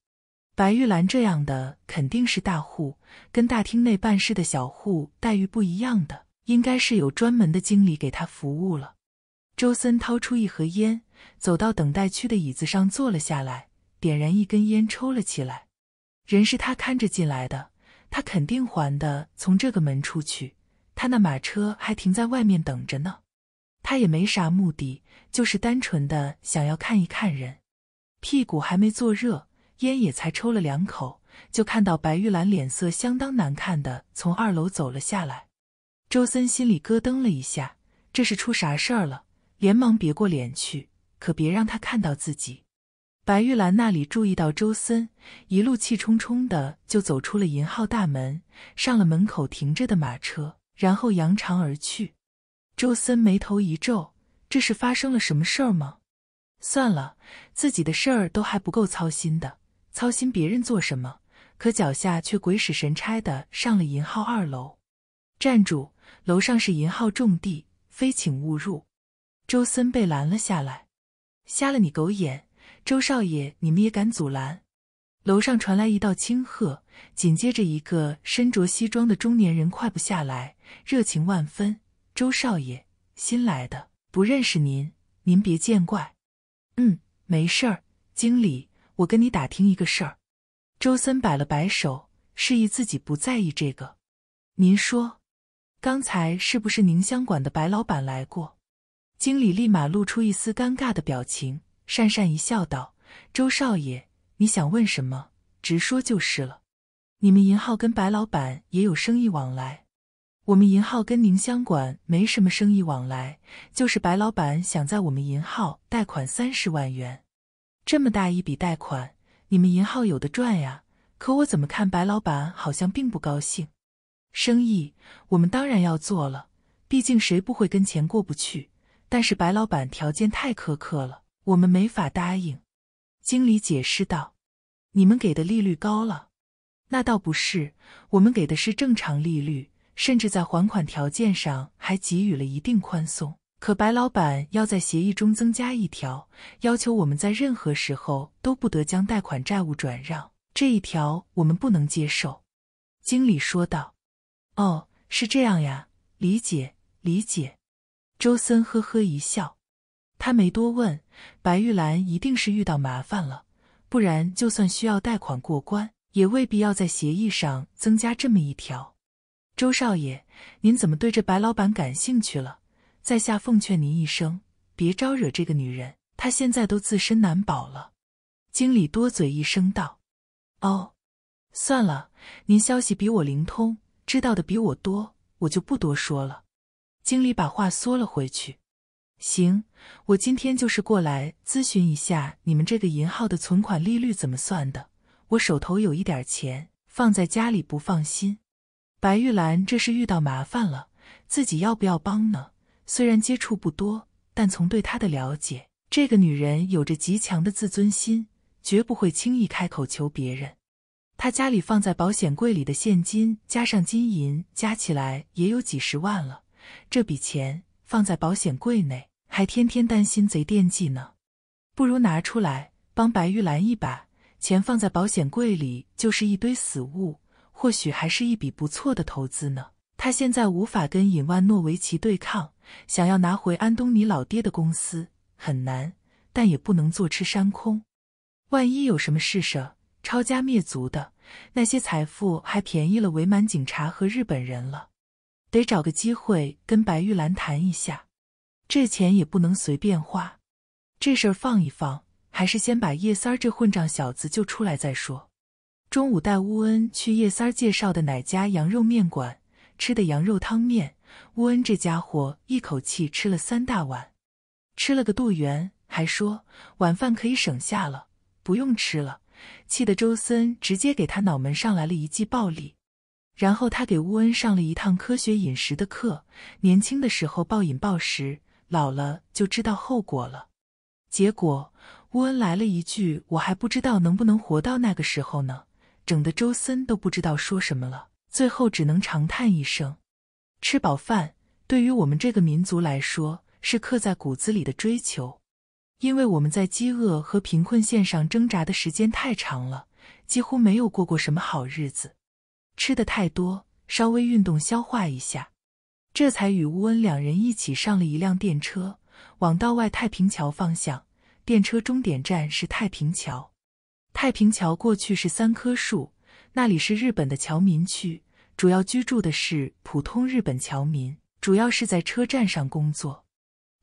白玉兰这样的肯定是大户，跟大厅内办事的小户待遇不一样的，应该是有专门的经理给她服务了。周森掏出一盒烟。走到等待区的椅子上坐了下来，点燃一根烟抽了起来。人是他看着进来的，他肯定还的从这个门出去。他那马车还停在外面等着呢。他也没啥目的，就是单纯的想要看一看人。屁股还没坐热，烟也才抽了两口，就看到白玉兰脸色相当难看的从二楼走了下来。周森心里咯噔了一下，这是出啥事儿了？连忙别过脸去。可别让他看到自己。白玉兰那里注意到周森一路气冲冲的就走出了银号大门，上了门口停着的马车，然后扬长而去。周森眉头一皱，这是发生了什么事儿吗？算了，自己的事儿都还不够操心的，操心别人做什么？可脚下却鬼使神差的上了银号二楼。站住！楼上是银号重地，非请勿入。周森被拦了下来。瞎了你狗眼，周少爷，你们也敢阻拦？楼上传来一道轻喝，紧接着一个身着西装的中年人快步下来，热情万分。周少爷，新来的，不认识您，您别见怪。嗯，没事儿。经理，我跟你打听一个事儿。周森摆了摆手，示意自己不在意这个。您说，刚才是不是宁香馆的白老板来过？经理立马露出一丝尴尬的表情，讪讪一笑，道：“周少爷，你想问什么？直说就是了。你们银号跟白老板也有生意往来，我们银号跟宁香馆没什么生意往来。就是白老板想在我们银号贷款三十万元，这么大一笔贷款，你们银号有的赚呀。可我怎么看，白老板好像并不高兴。生意我们当然要做了，毕竟谁不会跟钱过不去。”但是白老板条件太苛刻了，我们没法答应。”经理解释道，“你们给的利率高了。”“那倒不是，我们给的是正常利率，甚至在还款条件上还给予了一定宽松。可白老板要在协议中增加一条，要求我们在任何时候都不得将贷款债务转让，这一条我们不能接受。”经理说道。“哦，是这样呀，理解，理解。”周森呵呵一笑，他没多问。白玉兰一定是遇到麻烦了，不然就算需要贷款过关，也未必要在协议上增加这么一条。周少爷，您怎么对这白老板感兴趣了？在下奉劝您一声，别招惹这个女人，她现在都自身难保了。经理多嘴一声道：“哦，算了，您消息比我灵通，知道的比我多，我就不多说了。”经理把话缩了回去。行，我今天就是过来咨询一下，你们这个银号的存款利率怎么算的？我手头有一点钱，放在家里不放心。白玉兰这是遇到麻烦了，自己要不要帮呢？虽然接触不多，但从对她的了解，这个女人有着极强的自尊心，绝不会轻易开口求别人。她家里放在保险柜里的现金加上金银，加起来也有几十万了。这笔钱放在保险柜内，还天天担心贼惦记呢。不如拿出来帮白玉兰一把。钱放在保险柜里就是一堆死物，或许还是一笔不错的投资呢。他现在无法跟尹万诺维奇对抗，想要拿回安东尼老爹的公司很难，但也不能坐吃山空。万一有什么事事抄家灭族的那些财富，还便宜了伪满警察和日本人了。得找个机会跟白玉兰谈一下，这钱也不能随便花。这事儿放一放，还是先把叶三儿这混账小子救出来再说。中午带乌恩去叶三儿介绍的哪家羊肉面馆吃的羊肉汤面，乌恩这家伙一口气吃了三大碗，吃了个肚圆，还说晚饭可以省下了，不用吃了。气得周森直接给他脑门上来了一记暴力。然后他给乌恩上了一堂科学饮食的课。年轻的时候暴饮暴食，老了就知道后果了。结果乌恩来了一句：“我还不知道能不能活到那个时候呢。”整的周森都不知道说什么了，最后只能长叹一声：“吃饱饭对于我们这个民族来说是刻在骨子里的追求，因为我们在饥饿和贫困线上挣扎的时间太长了，几乎没有过过什么好日子。”吃的太多，稍微运动消化一下，这才与乌恩两人一起上了一辆电车，往道外太平桥方向。电车终点站是太平桥。太平桥过去是三棵树，那里是日本的侨民区，主要居住的是普通日本侨民，主要是在车站上工作。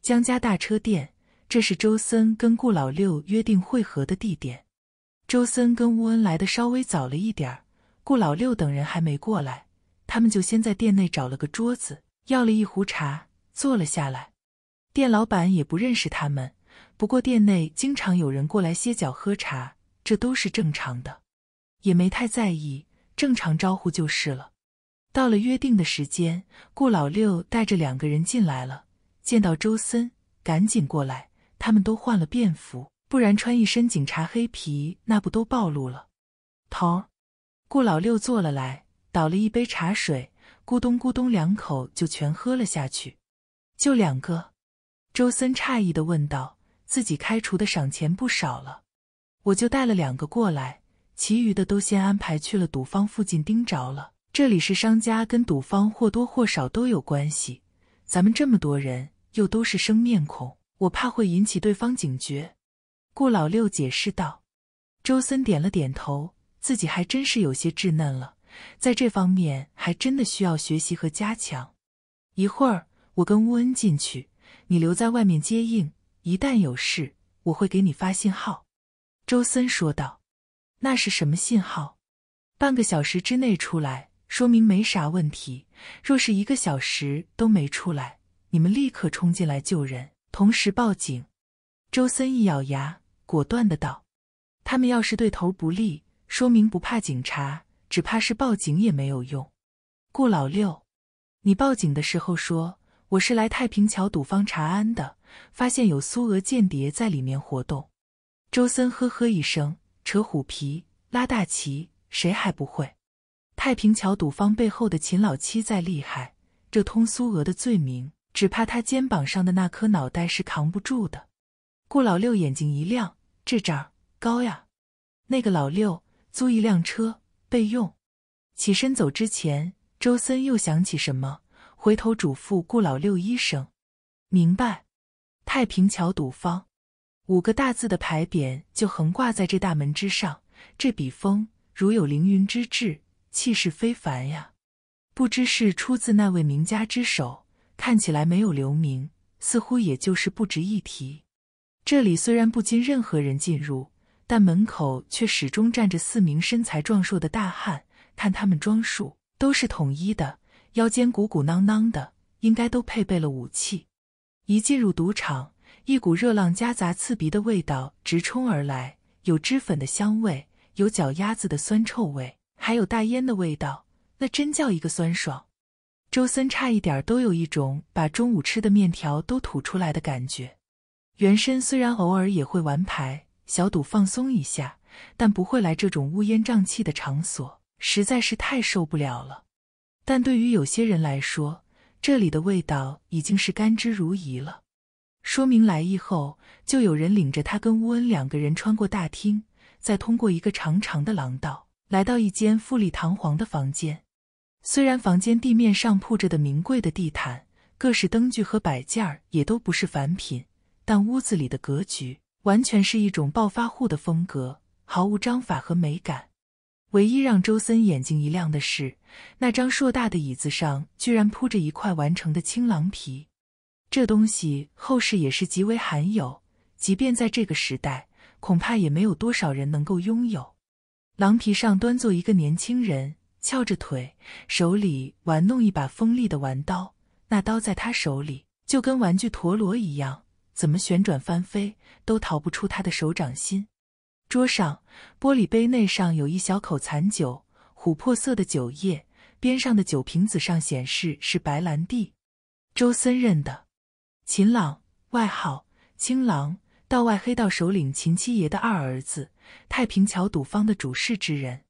江家大车店，这是周森跟顾老六约定会合的地点。周森跟乌恩来的稍微早了一点儿。顾老六等人还没过来，他们就先在店内找了个桌子，要了一壶茶，坐了下来。店老板也不认识他们，不过店内经常有人过来歇脚喝茶，这都是正常的，也没太在意，正常招呼就是了。到了约定的时间，顾老六带着两个人进来了，见到周森，赶紧过来。他们都换了便服，不然穿一身警察黑皮，那不都暴露了？头儿。顾老六坐了来，倒了一杯茶水，咕咚咕咚两口就全喝了下去。就两个，周森诧异的问道：“自己开除的赏钱不少了，我就带了两个过来，其余的都先安排去了赌坊附近盯着了。这里是商家跟赌坊或多或少都有关系，咱们这么多人又都是生面孔，我怕会引起对方警觉。”顾老六解释道。周森点了点头。自己还真是有些稚嫩了，在这方面还真的需要学习和加强。一会儿我跟乌恩进去，你留在外面接应，一旦有事我会给你发信号。”周森说道。“那是什么信号？”“半个小时之内出来，说明没啥问题；若是一个小时都没出来，你们立刻冲进来救人，同时报警。”周森一咬牙，果断的道：“他们要是对头不利。”说明不怕警察，只怕是报警也没有用。顾老六，你报警的时候说我是来太平桥赌坊查案的，发现有苏俄间谍在里面活动。周森呵呵一声，扯虎皮拉大旗，谁还不会？太平桥赌坊背后的秦老七再厉害，这通苏俄的罪名，只怕他肩膀上的那颗脑袋是扛不住的。顾老六眼睛一亮，这招高呀！那个老六。租一辆车备用。起身走之前，周森又想起什么，回头嘱咐顾老六一声：“明白。”太平桥赌坊五个大字的牌匾就横挂在这大门之上，这笔锋如有凌云之志，气势非凡呀！不知是出自那位名家之手，看起来没有留名，似乎也就是不值一提。这里虽然不禁任何人进入。但门口却始终站着四名身材壮硕的大汉，看他们装束，都是统一的，腰间鼓鼓囊囊的，应该都配备了武器。一进入赌场，一股热浪夹杂刺鼻的味道直冲而来，有脂粉的香味，有脚丫子的酸臭味，还有大烟的味道，那真叫一个酸爽。周森差一点都有一种把中午吃的面条都吐出来的感觉。原身虽然偶尔也会玩牌。小赌放松一下，但不会来这种乌烟瘴气的场所，实在是太受不了了。但对于有些人来说，这里的味道已经是甘之如饴了。说明来意后，就有人领着他跟乌恩两个人穿过大厅，再通过一个长长的廊道，来到一间富丽堂皇的房间。虽然房间地面上铺着的名贵的地毯、各式灯具和摆件也都不是凡品，但屋子里的格局。完全是一种暴发户的风格，毫无章法和美感。唯一让周森眼睛一亮的是，那张硕大的椅子上居然铺着一块完成的青狼皮。这东西后世也是极为罕有，即便在这个时代，恐怕也没有多少人能够拥有。狼皮上端坐一个年轻人，翘着腿，手里玩弄一把锋利的玩刀，那刀在他手里就跟玩具陀螺一样。怎么旋转翻飞，都逃不出他的手掌心。桌上玻璃杯内上有一小口残酒，琥珀色的酒液，边上的酒瓶子上显示是白兰地。周森认的，秦朗，外号青狼，道外黑道首领秦七爷的二儿子，太平桥赌坊的主事之人。